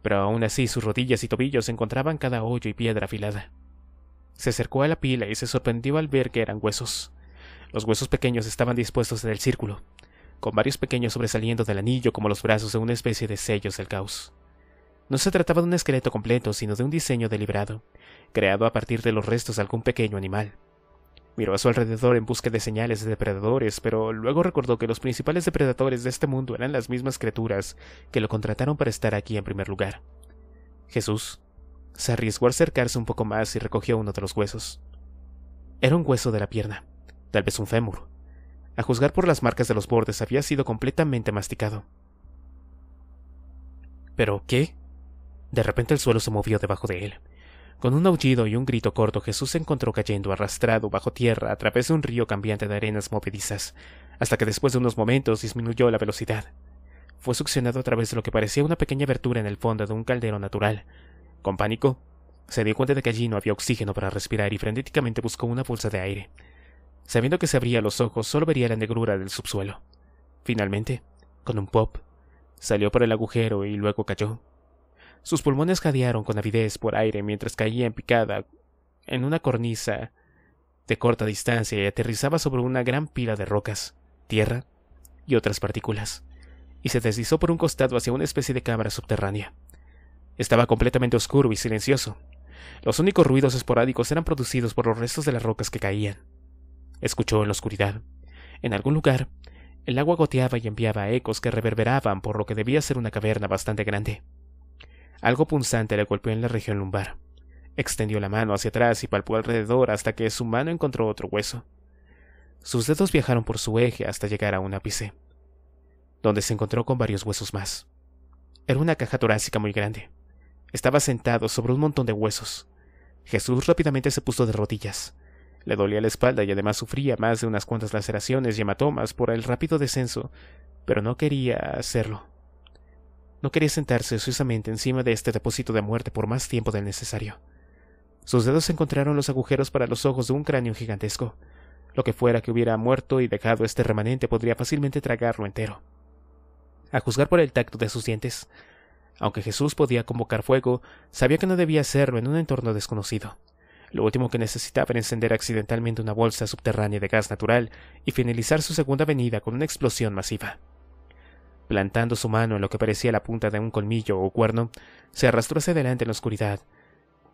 pero aún así sus rodillas y tobillos encontraban cada hoyo y piedra afilada. Se acercó a la pila y se sorprendió al ver que eran huesos. Los huesos pequeños estaban dispuestos en el círculo, con varios pequeños sobresaliendo del anillo como los brazos de una especie de sellos del caos. No se trataba de un esqueleto completo, sino de un diseño deliberado, creado a partir de los restos de algún pequeño animal. Miró a su alrededor en busca de señales de depredadores, pero luego recordó que los principales depredadores de este mundo eran las mismas criaturas que lo contrataron para estar aquí en primer lugar. Jesús, se arriesgó a acercarse un poco más y recogió uno de los huesos. Era un hueso de la pierna, tal vez un fémur. A juzgar por las marcas de los bordes había sido completamente masticado. ¿Pero qué? De repente el suelo se movió debajo de él. Con un aullido y un grito corto, Jesús se encontró cayendo arrastrado bajo tierra a través de un río cambiante de arenas movedizas, hasta que después de unos momentos disminuyó la velocidad. Fue succionado a través de lo que parecía una pequeña abertura en el fondo de un caldero natural, con pánico, se dio cuenta de que allí no había oxígeno para respirar y frenéticamente buscó una bolsa de aire. Sabiendo que se abría los ojos solo vería la negrura del subsuelo. Finalmente, con un pop, salió por el agujero y luego cayó. Sus pulmones jadearon con avidez por aire mientras caía en picada en una cornisa de corta distancia y aterrizaba sobre una gran pila de rocas, tierra y otras partículas, y se deslizó por un costado hacia una especie de cámara subterránea. Estaba completamente oscuro y silencioso. Los únicos ruidos esporádicos eran producidos por los restos de las rocas que caían. Escuchó en la oscuridad. En algún lugar, el agua goteaba y enviaba ecos que reverberaban por lo que debía ser una caverna bastante grande. Algo punzante le golpeó en la región lumbar. Extendió la mano hacia atrás y palpó alrededor hasta que su mano encontró otro hueso. Sus dedos viajaron por su eje hasta llegar a un ápice, donde se encontró con varios huesos más. Era una caja torácica muy grande. Estaba sentado sobre un montón de huesos. Jesús rápidamente se puso de rodillas. Le dolía la espalda y además sufría más de unas cuantas laceraciones y hematomas por el rápido descenso, pero no quería hacerlo. No quería sentarse ociosamente encima de este depósito de muerte por más tiempo del necesario. Sus dedos encontraron los agujeros para los ojos de un cráneo gigantesco. Lo que fuera que hubiera muerto y dejado este remanente podría fácilmente tragarlo entero. A juzgar por el tacto de sus dientes, aunque Jesús podía convocar fuego, sabía que no debía hacerlo en un entorno desconocido. Lo último que necesitaba era encender accidentalmente una bolsa subterránea de gas natural y finalizar su segunda venida con una explosión masiva. Plantando su mano en lo que parecía la punta de un colmillo o cuerno, se arrastró hacia adelante en la oscuridad.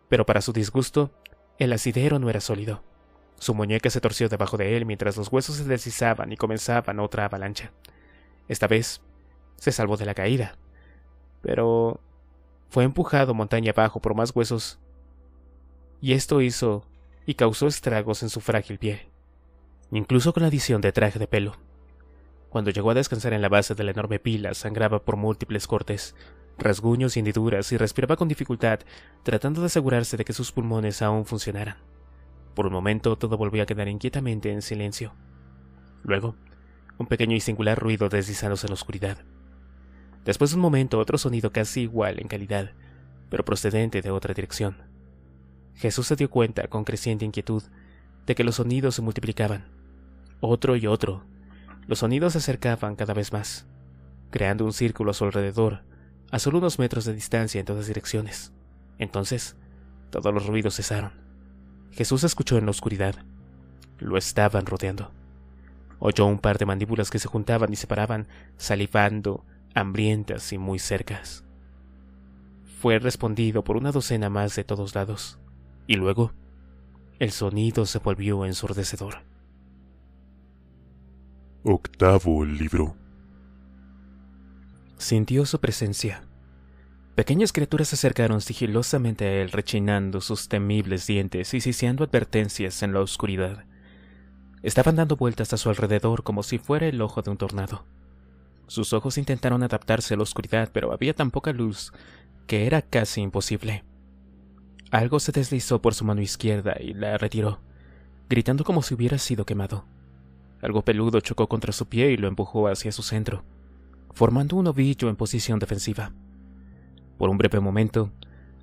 Pero para su disgusto, el asidero no era sólido. Su muñeca se torció debajo de él mientras los huesos se deslizaban y comenzaban otra avalancha. Esta vez, se salvó de la caída pero fue empujado montaña abajo por más huesos, y esto hizo y causó estragos en su frágil pie. incluso con la adición de traje de pelo. Cuando llegó a descansar en la base de la enorme pila, sangraba por múltiples cortes, rasguños y hendiduras y respiraba con dificultad, tratando de asegurarse de que sus pulmones aún funcionaran. Por un momento todo volvió a quedar inquietamente en silencio. Luego, un pequeño y singular ruido deslizándose en la oscuridad. Después de un momento, otro sonido casi igual en calidad, pero procedente de otra dirección. Jesús se dio cuenta, con creciente inquietud, de que los sonidos se multiplicaban. Otro y otro. Los sonidos se acercaban cada vez más, creando un círculo a su alrededor, a solo unos metros de distancia en todas direcciones. Entonces, todos los ruidos cesaron. Jesús escuchó en la oscuridad. Lo estaban rodeando. Oyó un par de mandíbulas que se juntaban y separaban, salivando, hambrientas y muy cercas. Fue respondido por una docena más de todos lados, y luego el sonido se volvió ensordecedor. Octavo libro. Sintió su presencia. Pequeñas criaturas se acercaron sigilosamente a él, rechinando sus temibles dientes y siseando advertencias en la oscuridad. Estaban dando vueltas a su alrededor como si fuera el ojo de un tornado. Sus ojos intentaron adaptarse a la oscuridad, pero había tan poca luz que era casi imposible. Algo se deslizó por su mano izquierda y la retiró, gritando como si hubiera sido quemado. Algo peludo chocó contra su pie y lo empujó hacia su centro, formando un ovillo en posición defensiva. Por un breve momento,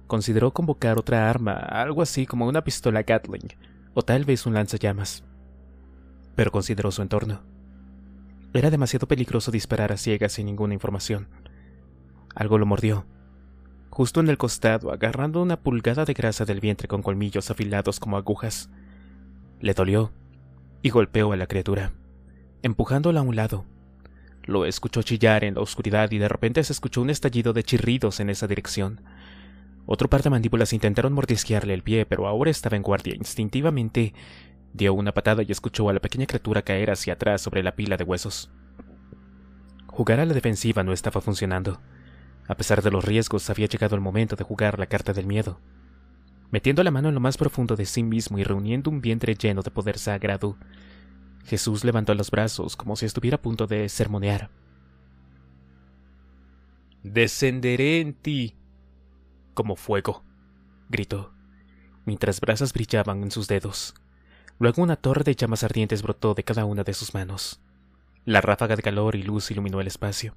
consideró convocar otra arma, algo así como una pistola Gatling o tal vez un lanzallamas, pero consideró su entorno. Era demasiado peligroso disparar a ciegas sin ninguna información. Algo lo mordió. Justo en el costado, agarrando una pulgada de grasa del vientre con colmillos afilados como agujas. Le dolió y golpeó a la criatura, empujándola a un lado. Lo escuchó chillar en la oscuridad y de repente se escuchó un estallido de chirridos en esa dirección. Otro par de mandíbulas intentaron mordisquearle el pie, pero ahora estaba en guardia. Instintivamente Dio una patada y escuchó a la pequeña criatura caer hacia atrás sobre la pila de huesos. Jugar a la defensiva no estaba funcionando. A pesar de los riesgos, había llegado el momento de jugar la carta del miedo. Metiendo la mano en lo más profundo de sí mismo y reuniendo un vientre lleno de poder sagrado, Jesús levantó los brazos como si estuviera a punto de sermonear. Descenderé en ti como fuego, gritó, mientras brasas brillaban en sus dedos. Luego una torre de llamas ardientes brotó de cada una de sus manos. La ráfaga de calor y luz iluminó el espacio.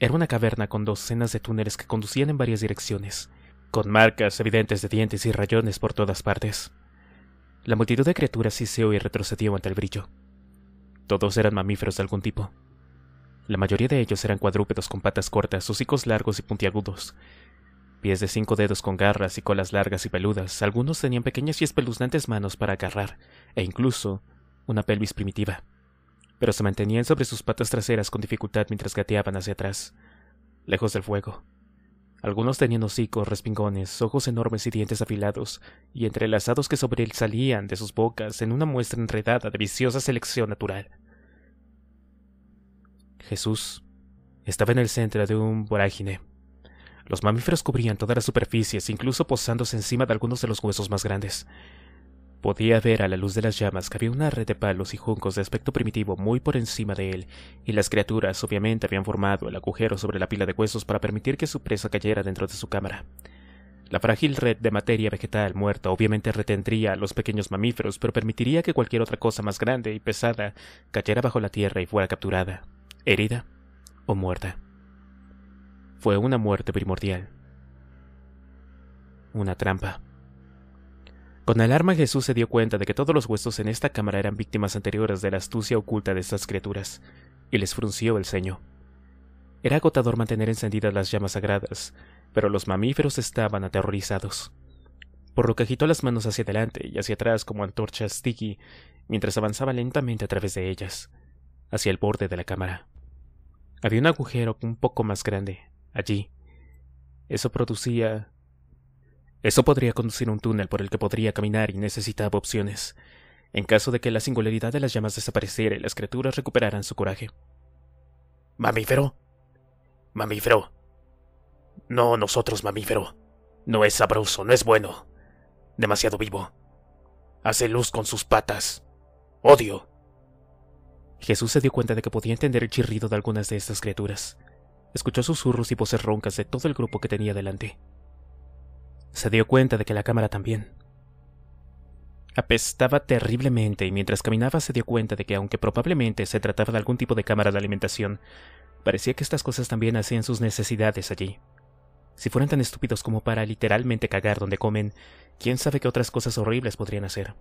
Era una caverna con docenas de túneles que conducían en varias direcciones, con marcas evidentes de dientes y rayones por todas partes. La multitud de criaturas siseó y retrocedió ante el brillo. Todos eran mamíferos de algún tipo. La mayoría de ellos eran cuadrúpedos con patas cortas, hocicos largos y puntiagudos, pies de cinco dedos con garras y colas largas y peludas, algunos tenían pequeñas y espeluznantes manos para agarrar, e incluso una pelvis primitiva. Pero se mantenían sobre sus patas traseras con dificultad mientras gateaban hacia atrás, lejos del fuego. Algunos tenían hocicos, respingones, ojos enormes y dientes afilados, y entrelazados que sobre él salían de sus bocas en una muestra enredada de viciosa selección natural. Jesús estaba en el centro de un vorágine los mamíferos cubrían todas las superficies, incluso posándose encima de algunos de los huesos más grandes. Podía ver a la luz de las llamas que había una red de palos y juncos de aspecto primitivo muy por encima de él, y las criaturas obviamente habían formado el agujero sobre la pila de huesos para permitir que su presa cayera dentro de su cámara. La frágil red de materia vegetal muerta obviamente retendría a los pequeños mamíferos, pero permitiría que cualquier otra cosa más grande y pesada cayera bajo la tierra y fuera capturada, herida o muerta fue una muerte primordial. Una trampa. Con alarma Jesús se dio cuenta de que todos los huesos en esta cámara eran víctimas anteriores de la astucia oculta de estas criaturas, y les frunció el ceño. Era agotador mantener encendidas las llamas sagradas, pero los mamíferos estaban aterrorizados, por lo que agitó las manos hacia adelante y hacia atrás como antorchas tiki mientras avanzaba lentamente a través de ellas, hacia el borde de la cámara. Había un agujero un poco más grande, allí. Eso producía... Eso podría conducir un túnel por el que podría caminar y necesitaba opciones, en caso de que la singularidad de las llamas desapareciera y las criaturas recuperaran su coraje. Mamífero. Mamífero. No nosotros, mamífero. No es sabroso, no es bueno. Demasiado vivo. Hace luz con sus patas. Odio. Jesús se dio cuenta de que podía entender el chirrido de algunas de estas criaturas. Escuchó susurros y voces roncas de todo el grupo que tenía delante. Se dio cuenta de que la cámara también. Apestaba terriblemente y mientras caminaba se dio cuenta de que aunque probablemente se trataba de algún tipo de cámara de alimentación, parecía que estas cosas también hacían sus necesidades allí. Si fueran tan estúpidos como para literalmente cagar donde comen, quién sabe qué otras cosas horribles podrían hacer.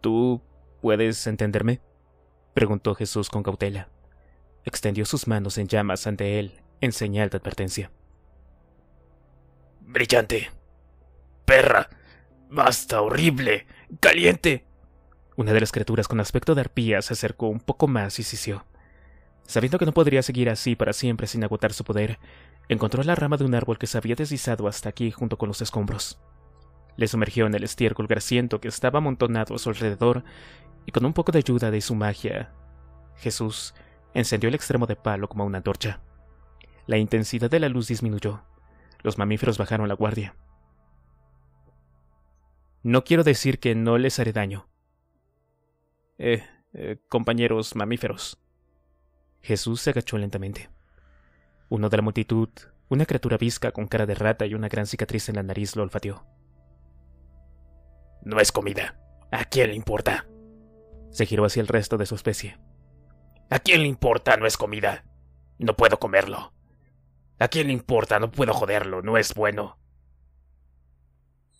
¿Tú puedes entenderme? preguntó Jesús con cautela extendió sus manos en llamas ante él, en señal de advertencia. Brillante. Perra. Basta, horrible. Caliente. Una de las criaturas con aspecto de arpía se acercó un poco más y sisió. Sabiendo que no podría seguir así para siempre sin agotar su poder, encontró la rama de un árbol que se había deslizado hasta aquí junto con los escombros. Le sumergió en el estiércol grasiento que estaba amontonado a su alrededor y con un poco de ayuda de su magia, Jesús encendió el extremo de palo como una antorcha. La intensidad de la luz disminuyó. Los mamíferos bajaron la guardia. No quiero decir que no les haré daño. Eh, eh, compañeros mamíferos. Jesús se agachó lentamente. Uno de la multitud, una criatura visca con cara de rata y una gran cicatriz en la nariz lo olfateó. No es comida. ¿A quién le importa? Se giró hacia el resto de su especie. ¿A quién le importa? No es comida. No puedo comerlo. ¿A quién le importa? No puedo joderlo. No es bueno.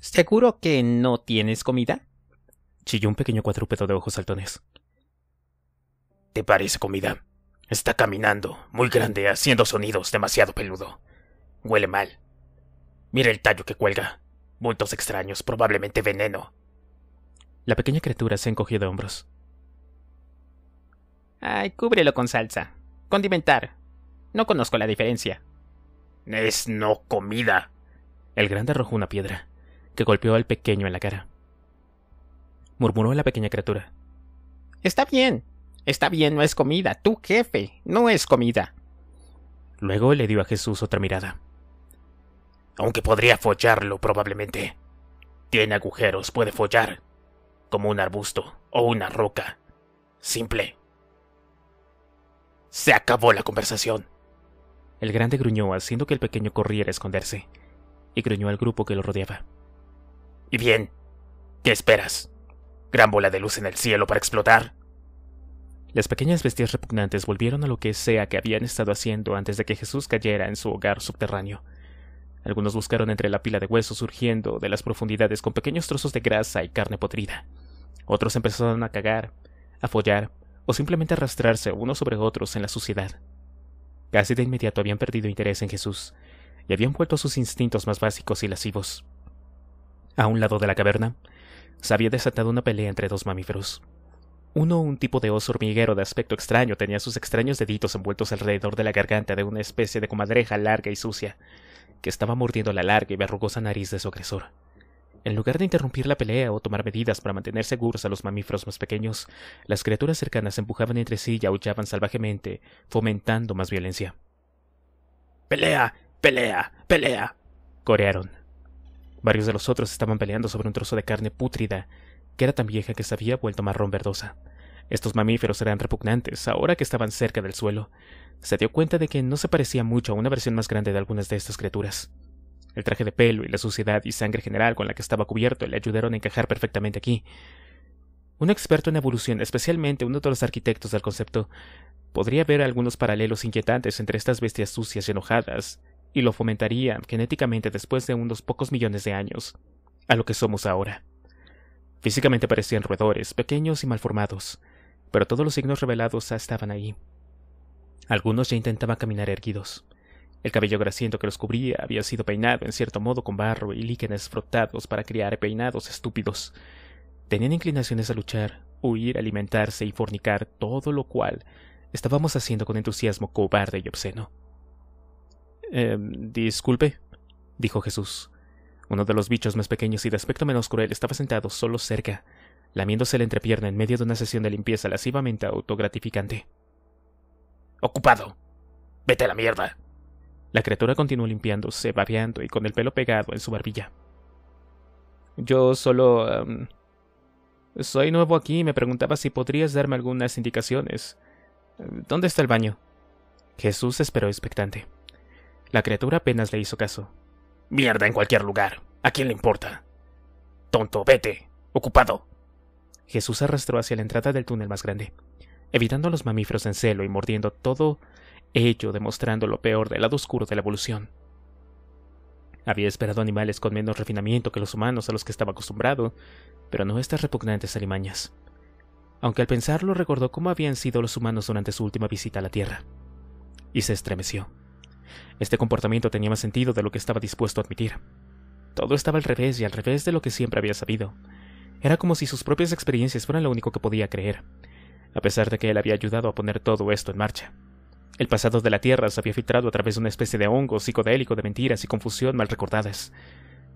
¿Seguro que no tienes comida? Chilló un pequeño cuadrúpedo de ojos saltones. ¿Te parece comida? Está caminando, muy grande, haciendo sonidos, demasiado peludo. Huele mal. Mira el tallo que cuelga. Bultos extraños, probablemente veneno. La pequeña criatura se encogió de hombros. Ay, cúbrelo con salsa. Condimentar. No conozco la diferencia. Es no comida. El grande arrojó una piedra, que golpeó al pequeño en la cara. Murmuró la pequeña criatura. Está bien. Está bien, no es comida. Tú, jefe, no es comida. Luego le dio a Jesús otra mirada. Aunque podría follarlo, probablemente. Tiene agujeros, puede follar. Como un arbusto o una roca. Simple. Se acabó la conversación. El grande gruñó haciendo que el pequeño corriera a esconderse, y gruñó al grupo que lo rodeaba. ¿Y bien? ¿Qué esperas? ¿Gran bola de luz en el cielo para explotar? Las pequeñas bestias repugnantes volvieron a lo que sea que habían estado haciendo antes de que Jesús cayera en su hogar subterráneo. Algunos buscaron entre la pila de huesos surgiendo de las profundidades con pequeños trozos de grasa y carne podrida. Otros empezaron a cagar, a follar o simplemente arrastrarse unos sobre otros en la suciedad. Casi de inmediato habían perdido interés en Jesús y habían vuelto a sus instintos más básicos y lascivos. A un lado de la caverna, se había desatado una pelea entre dos mamíferos. Uno, un tipo de oso hormiguero de aspecto extraño, tenía sus extraños deditos envueltos alrededor de la garganta de una especie de comadreja larga y sucia, que estaba mordiendo la larga y verrugosa nariz de su agresor. En lugar de interrumpir la pelea o tomar medidas para mantener seguros a los mamíferos más pequeños, las criaturas cercanas empujaban entre sí y aullaban salvajemente, fomentando más violencia. ¡Pelea! ¡Pelea! ¡Pelea! corearon. Varios de los otros estaban peleando sobre un trozo de carne pútrida, que era tan vieja que se había vuelto marrón verdosa. Estos mamíferos eran repugnantes, ahora que estaban cerca del suelo. Se dio cuenta de que no se parecía mucho a una versión más grande de algunas de estas criaturas. El traje de pelo y la suciedad y sangre general con la que estaba cubierto le ayudaron a encajar perfectamente aquí. Un experto en evolución, especialmente uno de los arquitectos del concepto, podría ver algunos paralelos inquietantes entre estas bestias sucias y enojadas, y lo fomentaría genéticamente después de unos pocos millones de años, a lo que somos ahora. Físicamente parecían roedores, pequeños y malformados, pero todos los signos revelados ya estaban ahí. Algunos ya intentaban caminar erguidos. El cabello grasiento que los cubría había sido peinado en cierto modo con barro y líquenes frotados para criar peinados estúpidos. Tenían inclinaciones a luchar, huir, alimentarse y fornicar, todo lo cual estábamos haciendo con entusiasmo cobarde y obsceno. Eh, disculpe, dijo Jesús. Uno de los bichos más pequeños y de aspecto menos cruel estaba sentado solo cerca, lamiéndose la entrepierna en medio de una sesión de limpieza lascivamente autogratificante. Ocupado. Vete a la mierda. La criatura continuó limpiándose, babeando y con el pelo pegado en su barbilla. Yo solo... Em, soy nuevo aquí y me preguntaba si podrías darme algunas indicaciones. ¿Dónde está el baño? Jesús esperó expectante. La criatura apenas le hizo caso. Mierda en cualquier lugar. ¿A quién le importa? Tonto, vete. Ocupado. Jesús arrastró hacia la entrada del túnel más grande evitando a los mamíferos en celo y mordiendo todo ello demostrando lo peor del lado oscuro de la evolución. Había esperado animales con menos refinamiento que los humanos a los que estaba acostumbrado, pero no estas repugnantes alimañas. Aunque al pensarlo recordó cómo habían sido los humanos durante su última visita a la Tierra. Y se estremeció. Este comportamiento tenía más sentido de lo que estaba dispuesto a admitir. Todo estaba al revés y al revés de lo que siempre había sabido. Era como si sus propias experiencias fueran lo único que podía creer, a pesar de que él había ayudado a poner todo esto en marcha. El pasado de la Tierra se había filtrado a través de una especie de hongo psicodélico de mentiras y confusión mal recordadas.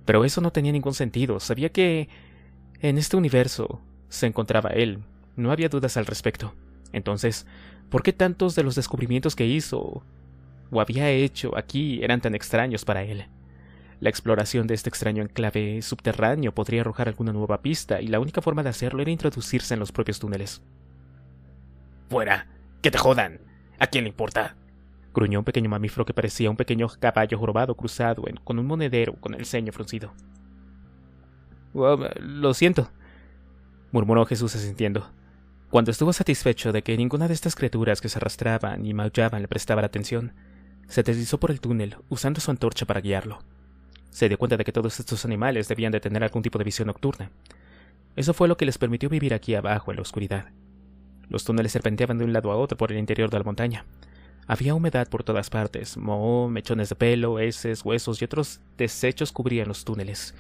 Pero eso no tenía ningún sentido. Sabía que... en este universo se encontraba él. No había dudas al respecto. Entonces, ¿por qué tantos de los descubrimientos que hizo o había hecho aquí eran tan extraños para él? La exploración de este extraño enclave subterráneo podría arrojar alguna nueva pista, y la única forma de hacerlo era introducirse en los propios túneles. Fuera. Que te jodan. ¿A quién le importa? Gruñó un pequeño mamífero que parecía un pequeño caballo jorobado cruzado con un monedero con el ceño fruncido. lo siento, murmuró Jesús asintiendo. Cuando estuvo satisfecho de que ninguna de estas criaturas que se arrastraban y maullaban le prestaba la atención, se deslizó por el túnel usando su antorcha para guiarlo. Se dio cuenta de que todos estos animales debían de tener algún tipo de visión nocturna. Eso fue lo que les permitió vivir aquí abajo en la oscuridad. Los túneles serpenteaban de un lado a otro por el interior de la montaña. Había humedad por todas partes, moho, mechones de pelo, heces, huesos y otros desechos cubrían los túneles.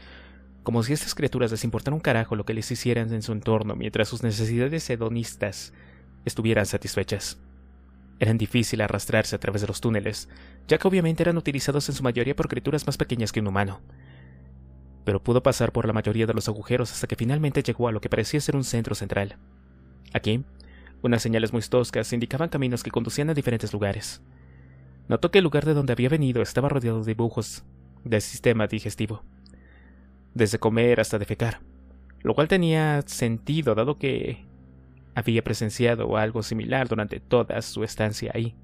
Como si estas criaturas les importara un carajo lo que les hicieran en su entorno mientras sus necesidades hedonistas estuvieran satisfechas. Eran difícil arrastrarse a través de los túneles, ya que obviamente eran utilizados en su mayoría por criaturas más pequeñas que un humano. Pero pudo pasar por la mayoría de los agujeros hasta que finalmente llegó a lo que parecía ser un centro central. Aquí, unas señales muy toscas indicaban caminos que conducían a diferentes lugares. Notó que el lugar de donde había venido estaba rodeado de dibujos del sistema digestivo, desde comer hasta defecar, lo cual tenía sentido dado que había presenciado algo similar durante toda su estancia ahí.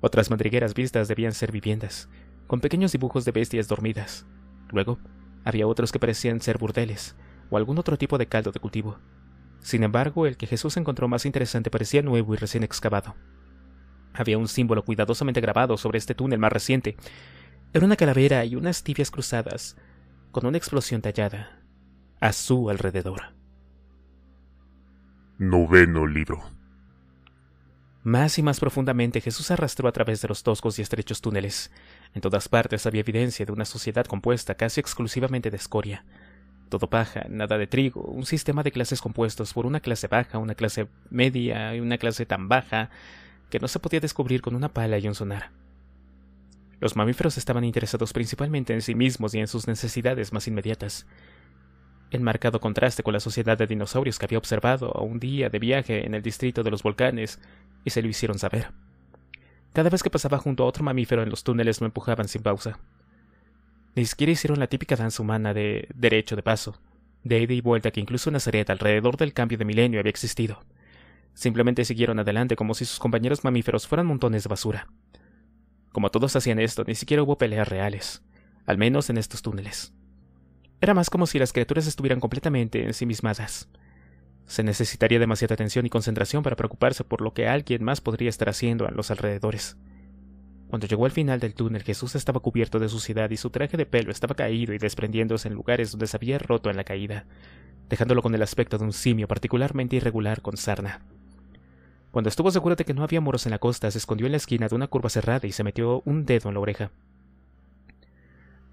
Otras madrigueras vistas debían ser viviendas, con pequeños dibujos de bestias dormidas. Luego, había otros que parecían ser burdeles o algún otro tipo de caldo de cultivo. Sin embargo, el que Jesús encontró más interesante parecía nuevo y recién excavado. Había un símbolo cuidadosamente grabado sobre este túnel más reciente. Era una calavera y unas tibias cruzadas, con una explosión tallada, a su alrededor. Noveno libro. Más y más profundamente Jesús arrastró a través de los toscos y estrechos túneles. En todas partes había evidencia de una sociedad compuesta casi exclusivamente de escoria, todo paja, nada de trigo, un sistema de clases compuestos por una clase baja, una clase media y una clase tan baja que no se podía descubrir con una pala y un sonar. Los mamíferos estaban interesados principalmente en sí mismos y en sus necesidades más inmediatas, en marcado contraste con la sociedad de dinosaurios que había observado a un día de viaje en el distrito de los volcanes, y se lo hicieron saber. Cada vez que pasaba junto a otro mamífero en los túneles lo empujaban sin pausa, ni siquiera hicieron la típica danza humana de derecho de paso, de ida y vuelta que incluso una Nazaret alrededor del cambio de milenio había existido. Simplemente siguieron adelante como si sus compañeros mamíferos fueran montones de basura. Como todos hacían esto, ni siquiera hubo peleas reales, al menos en estos túneles. Era más como si las criaturas estuvieran completamente ensimismadas. Se necesitaría demasiada atención y concentración para preocuparse por lo que alguien más podría estar haciendo a los alrededores. Cuando llegó al final del túnel, Jesús estaba cubierto de suciedad y su traje de pelo estaba caído y desprendiéndose en lugares donde se había roto en la caída, dejándolo con el aspecto de un simio particularmente irregular con sarna. Cuando estuvo seguro de que no había moros en la costa, se escondió en la esquina de una curva cerrada y se metió un dedo en la oreja.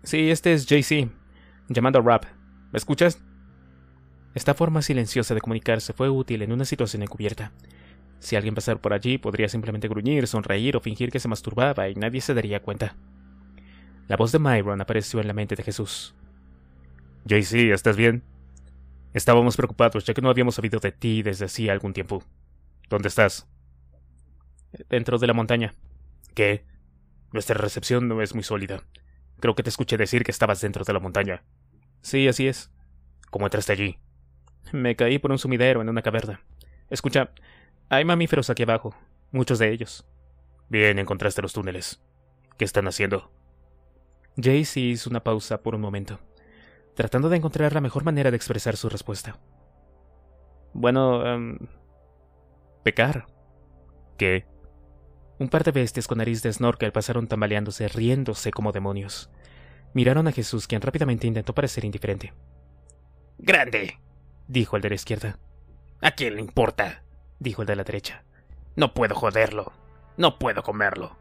Sí, este es JC, llamando a Rap. ¿Me escuchas? Esta forma silenciosa de comunicarse fue útil en una situación encubierta. Si alguien pasara por allí, podría simplemente gruñir, sonreír o fingir que se masturbaba y nadie se daría cuenta. La voz de Myron apareció en la mente de Jesús. sí, ¿estás bien? Estábamos preocupados ya que no habíamos sabido de ti desde hacía algún tiempo. ¿Dónde estás? Dentro de la montaña. ¿Qué? Nuestra recepción no es muy sólida. Creo que te escuché decir que estabas dentro de la montaña. Sí, así es. ¿Cómo entraste allí? Me caí por un sumidero en una caverna. Escucha, hay mamíferos aquí abajo, muchos de ellos. Bien, encontraste los túneles. ¿Qué están haciendo? Jace hizo una pausa por un momento, tratando de encontrar la mejor manera de expresar su respuesta. Bueno, em, pecar. ¿Qué? Un par de bestias con nariz de snorkel pasaron tambaleándose, riéndose como demonios. Miraron a Jesús, quien rápidamente intentó parecer indiferente. Grande, dijo el de la izquierda. ¿A quién le importa? dijo el de la derecha. No puedo joderlo. No puedo comerlo.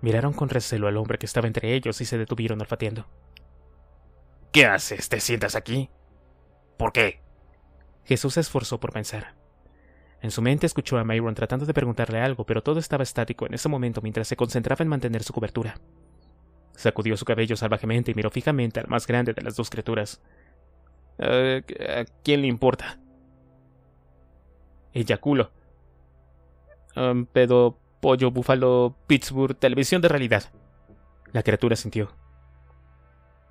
Miraron con recelo al hombre que estaba entre ellos y se detuvieron olfateando. ¿Qué haces? ¿Te sientas aquí? ¿Por qué? Jesús se esforzó por pensar. En su mente escuchó a Mayron tratando de preguntarle algo, pero todo estaba estático en ese momento mientras se concentraba en mantener su cobertura. Sacudió su cabello salvajemente y miró fijamente al más grande de las dos criaturas. Eh, ¿A quién le importa? Eyaculo. Um, pedo, pollo, búfalo, Pittsburgh, televisión de realidad. La criatura sintió.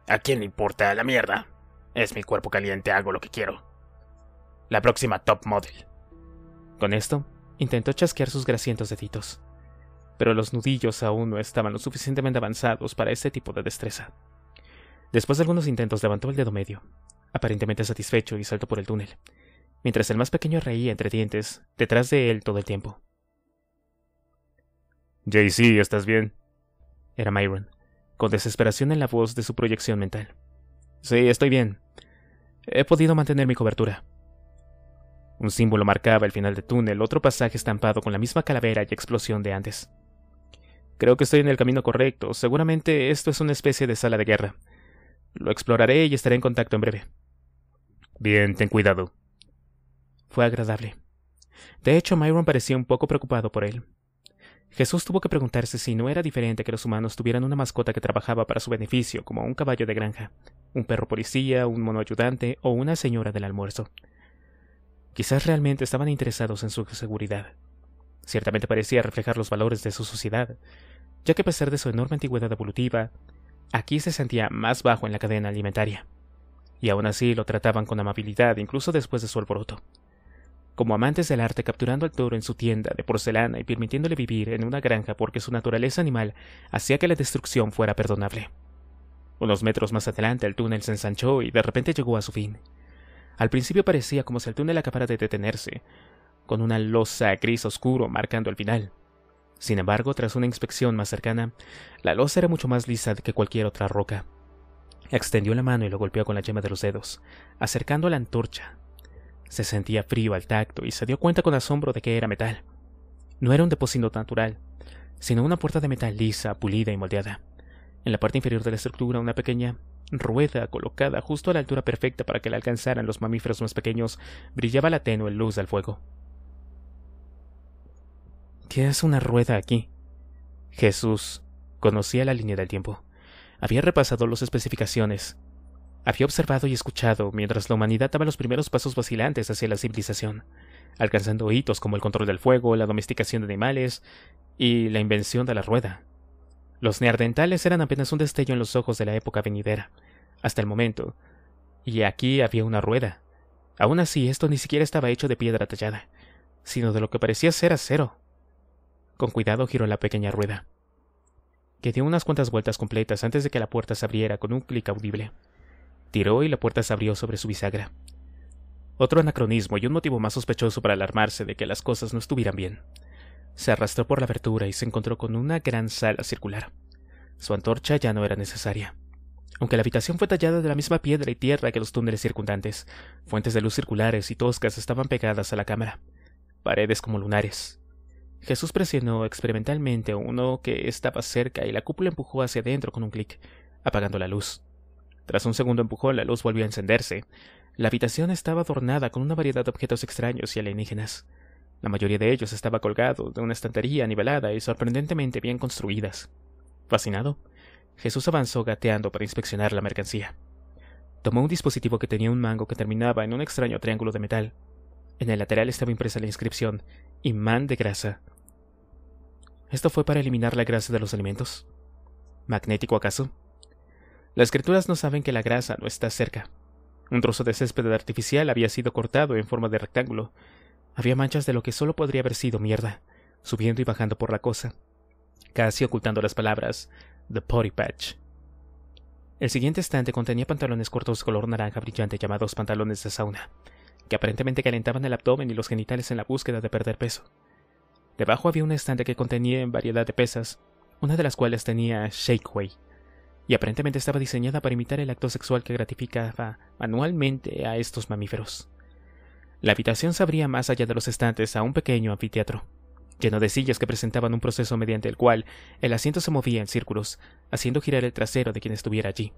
¿A quién le importa la mierda? Es mi cuerpo caliente, hago lo que quiero. La próxima top model. Con esto, intentó chasquear sus grasientos deditos, pero los nudillos aún no estaban lo suficientemente avanzados para este tipo de destreza. Después de algunos intentos levantó el dedo medio, aparentemente satisfecho, y saltó por el túnel, mientras el más pequeño reía entre dientes, detrás de él todo el tiempo. JC, ¿estás bien? Era Myron, con desesperación en la voz de su proyección mental. Sí, estoy bien. He podido mantener mi cobertura. Un símbolo marcaba el final del túnel, otro pasaje estampado con la misma calavera y explosión de antes. Creo que estoy en el camino correcto. Seguramente esto es una especie de sala de guerra. Lo exploraré y estaré en contacto en breve. Bien, ten cuidado fue agradable. De hecho, Myron parecía un poco preocupado por él. Jesús tuvo que preguntarse si no era diferente que los humanos tuvieran una mascota que trabajaba para su beneficio, como un caballo de granja, un perro policía, un mono ayudante o una señora del almuerzo. Quizás realmente estaban interesados en su seguridad. Ciertamente parecía reflejar los valores de su sociedad, ya que a pesar de su enorme antigüedad evolutiva, aquí se sentía más bajo en la cadena alimentaria. Y aún así lo trataban con amabilidad incluso después de su alboroto. Como amantes del arte capturando al toro en su tienda de porcelana y permitiéndole vivir en una granja porque su naturaleza animal hacía que la destrucción fuera perdonable. Unos metros más adelante el túnel se ensanchó y de repente llegó a su fin. Al principio parecía como si el túnel acabara de detenerse, con una losa gris oscuro marcando el final. Sin embargo, tras una inspección más cercana, la losa era mucho más lisa que cualquier otra roca. Extendió la mano y lo golpeó con la yema de los dedos, acercando la antorcha se sentía frío al tacto y se dio cuenta con asombro de que era metal. No era un depósito natural, sino una puerta de metal lisa, pulida y moldeada. En la parte inferior de la estructura una pequeña rueda colocada justo a la altura perfecta para que la alcanzaran los mamíferos más pequeños brillaba la tenue luz del fuego. ¿Qué es una rueda aquí? Jesús conocía la línea del tiempo. Había repasado las especificaciones había observado y escuchado mientras la humanidad daba los primeros pasos vacilantes hacia la civilización, alcanzando hitos como el control del fuego, la domesticación de animales y la invención de la rueda. Los neardentales eran apenas un destello en los ojos de la época venidera, hasta el momento, y aquí había una rueda. Aún así, esto ni siquiera estaba hecho de piedra tallada, sino de lo que parecía ser acero. Con cuidado giró la pequeña rueda, que dio unas cuantas vueltas completas antes de que la puerta se abriera con un clic audible. Tiró y la puerta se abrió sobre su bisagra. Otro anacronismo y un motivo más sospechoso para alarmarse de que las cosas no estuvieran bien. Se arrastró por la abertura y se encontró con una gran sala circular. Su antorcha ya no era necesaria. Aunque la habitación fue tallada de la misma piedra y tierra que los túneles circundantes, fuentes de luz circulares y toscas estaban pegadas a la cámara, paredes como lunares. Jesús presionó experimentalmente uno que estaba cerca y la cúpula empujó hacia adentro con un clic, apagando la luz. Tras un segundo empujón, la luz volvió a encenderse. La habitación estaba adornada con una variedad de objetos extraños y alienígenas. La mayoría de ellos estaba colgado de una estantería nivelada y sorprendentemente bien construidas. Fascinado, Jesús avanzó gateando para inspeccionar la mercancía. Tomó un dispositivo que tenía un mango que terminaba en un extraño triángulo de metal. En el lateral estaba impresa la inscripción Imán de grasa. ¿Esto fue para eliminar la grasa de los alimentos? ¿Magnético acaso? Las criaturas no saben que la grasa no está cerca. Un trozo de césped artificial había sido cortado en forma de rectángulo. Había manchas de lo que solo podría haber sido mierda, subiendo y bajando por la cosa, casi ocultando las palabras The Potty Patch. El siguiente estante contenía pantalones cortos color naranja brillante llamados pantalones de sauna, que aparentemente calentaban el abdomen y los genitales en la búsqueda de perder peso. Debajo había un estante que contenía en variedad de pesas, una de las cuales tenía Shakeway, y aparentemente estaba diseñada para imitar el acto sexual que gratificaba manualmente a estos mamíferos. La habitación se abría más allá de los estantes a un pequeño anfiteatro, lleno de sillas que presentaban un proceso mediante el cual el asiento se movía en círculos, haciendo girar el trasero de quien estuviera allí.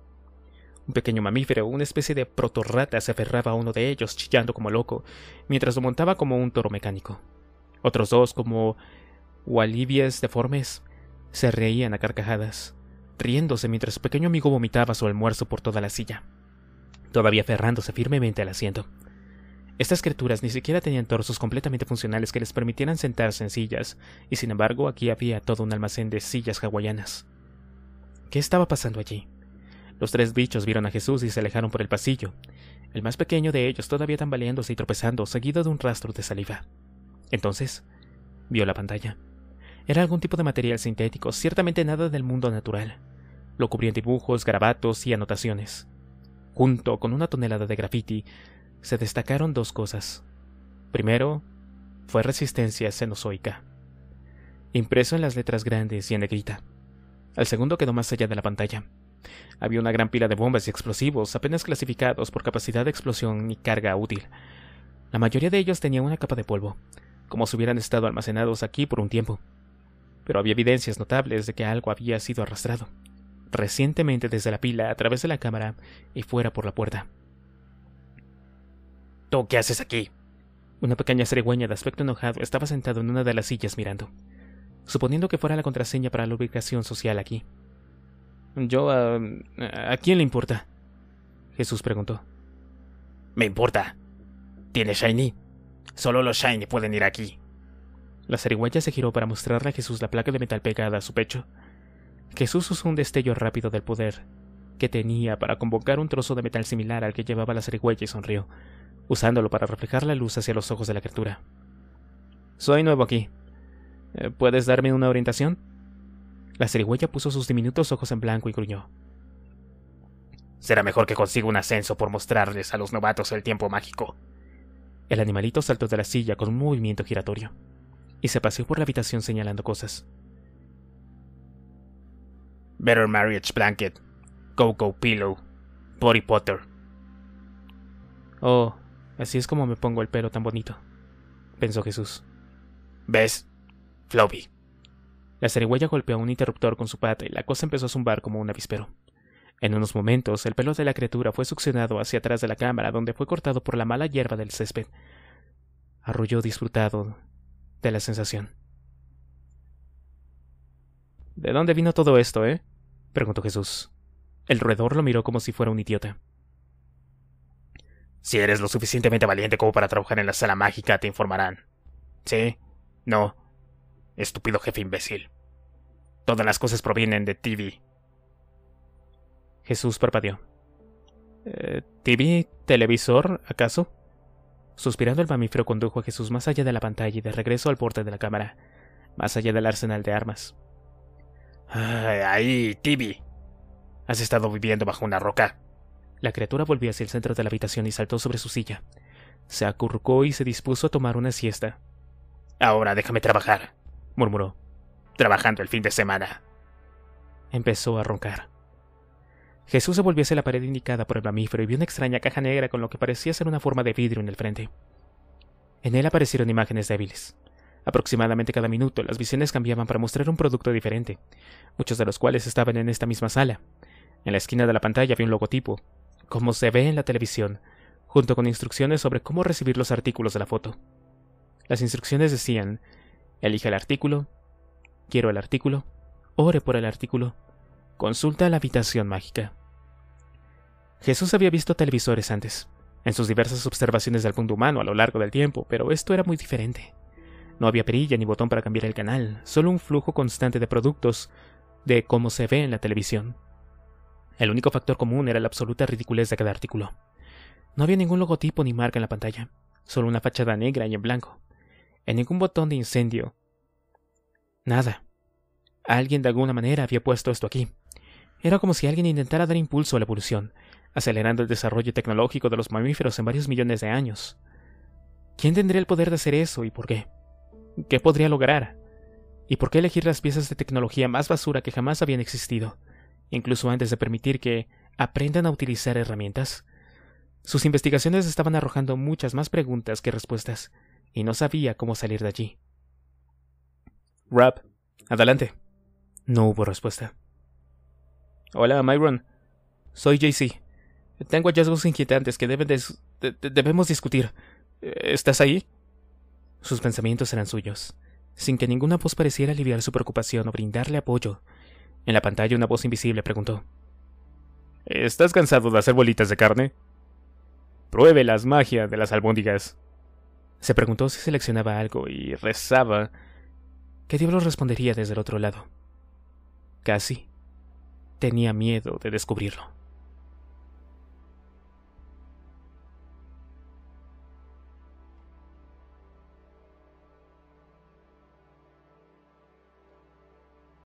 Un pequeño mamífero, una especie de protorrata, se aferraba a uno de ellos, chillando como loco, mientras lo montaba como un toro mecánico. Otros dos, como walibias deformes, se reían a carcajadas riéndose mientras su pequeño amigo vomitaba su almuerzo por toda la silla, todavía aferrándose firmemente al asiento. Estas criaturas ni siquiera tenían torsos completamente funcionales que les permitieran sentarse en sillas, y sin embargo aquí había todo un almacén de sillas hawaianas. ¿Qué estaba pasando allí? Los tres bichos vieron a Jesús y se alejaron por el pasillo, el más pequeño de ellos todavía tambaleándose y tropezando, seguido de un rastro de saliva. Entonces, vio la pantalla. Era algún tipo de material sintético, ciertamente nada del mundo natural lo cubrían dibujos, garabatos y anotaciones. Junto con una tonelada de graffiti, se destacaron dos cosas. Primero, fue resistencia cenozoica, impreso en las letras grandes y en negrita. Al segundo quedó más allá de la pantalla. Había una gran pila de bombas y explosivos, apenas clasificados por capacidad de explosión y carga útil. La mayoría de ellos tenía una capa de polvo, como si hubieran estado almacenados aquí por un tiempo. Pero había evidencias notables de que algo había sido arrastrado recientemente desde la pila a través de la cámara y fuera por la puerta. ¿Tú qué haces aquí? Una pequeña cigüeña de aspecto enojado estaba sentado en una de las sillas mirando, suponiendo que fuera la contraseña para la ubicación social aquí. Yo, ah, ¿a quién le importa? Jesús preguntó. Me importa. Tiene Shiny. Solo los Shiny pueden ir aquí. La zarigüeya se giró para mostrarle a Jesús la placa de metal pegada a su pecho, Jesús usó un destello rápido del poder que tenía para convocar un trozo de metal similar al que llevaba la zarigüeya y sonrió, usándolo para reflejar la luz hacia los ojos de la criatura. Soy nuevo aquí. Eh, ¿Puedes darme una orientación? La zarigüeya puso sus diminutos ojos en blanco y gruñó. Será mejor que consiga un ascenso por mostrarles a los novatos el tiempo mágico. El animalito saltó de la silla con un movimiento giratorio y se paseó por la habitación señalando cosas. Better Marriage Blanket, Coco Pillow, body Potter. Oh, así es como me pongo el pelo tan bonito, pensó Jesús. ¿Ves? Floppy. La zarigüeya golpeó un interruptor con su pata y la cosa empezó a zumbar como un avispero. En unos momentos, el pelo de la criatura fue succionado hacia atrás de la cámara, donde fue cortado por la mala hierba del césped. Arrulló disfrutado de la sensación. ¿De dónde vino todo esto, eh? preguntó Jesús. El roedor lo miró como si fuera un idiota. Si eres lo suficientemente valiente como para trabajar en la sala mágica, te informarán. ¿Sí? No. Estúpido jefe imbécil. Todas las cosas provienen de TV. Jesús parpadeó. Eh, ¿TV? ¿Televisor? ¿Acaso? Suspirando el mamífero condujo a Jesús más allá de la pantalla y de regreso al borde de la cámara, más allá del arsenal de armas. Ahí, Tibi. Has estado viviendo bajo una roca. La criatura volvió hacia el centro de la habitación y saltó sobre su silla. Se acurrucó y se dispuso a tomar una siesta. Ahora déjame trabajar, murmuró. Trabajando el fin de semana. Empezó a roncar. Jesús se volvió hacia la pared indicada por el mamífero y vio una extraña caja negra con lo que parecía ser una forma de vidrio en el frente. En él aparecieron imágenes débiles, Aproximadamente cada minuto las visiones cambiaban para mostrar un producto diferente, muchos de los cuales estaban en esta misma sala. En la esquina de la pantalla había un logotipo, como se ve en la televisión, junto con instrucciones sobre cómo recibir los artículos de la foto. Las instrucciones decían, elija el artículo, quiero el artículo, ore por el artículo, consulta la habitación mágica. Jesús había visto televisores antes, en sus diversas observaciones del mundo humano a lo largo del tiempo, pero esto era muy diferente. No había perilla ni botón para cambiar el canal, solo un flujo constante de productos, de cómo se ve en la televisión. El único factor común era la absoluta ridiculez de cada artículo. No había ningún logotipo ni marca en la pantalla, solo una fachada negra y en blanco. En ningún botón de incendio. Nada. Alguien de alguna manera había puesto esto aquí. Era como si alguien intentara dar impulso a la evolución, acelerando el desarrollo tecnológico de los mamíferos en varios millones de años. ¿Quién tendría el poder de hacer eso y por qué? ¿Qué podría lograr? ¿Y por qué elegir las piezas de tecnología más basura que jamás habían existido, incluso antes de permitir que aprendan a utilizar herramientas? Sus investigaciones estaban arrojando muchas más preguntas que respuestas, y no sabía cómo salir de allí. Rap, adelante. No hubo respuesta. Hola, Myron. Soy JC. Tengo hallazgos inquietantes que debemos discutir. ¿Estás ahí? Sus pensamientos eran suyos, sin que ninguna voz pareciera aliviar su preocupación o brindarle apoyo. En la pantalla una voz invisible preguntó. ¿Estás cansado de hacer bolitas de carne? Pruebe las magias de las albóndigas. Se preguntó si seleccionaba algo y rezaba. ¿Qué diablo respondería desde el otro lado? Casi tenía miedo de descubrirlo.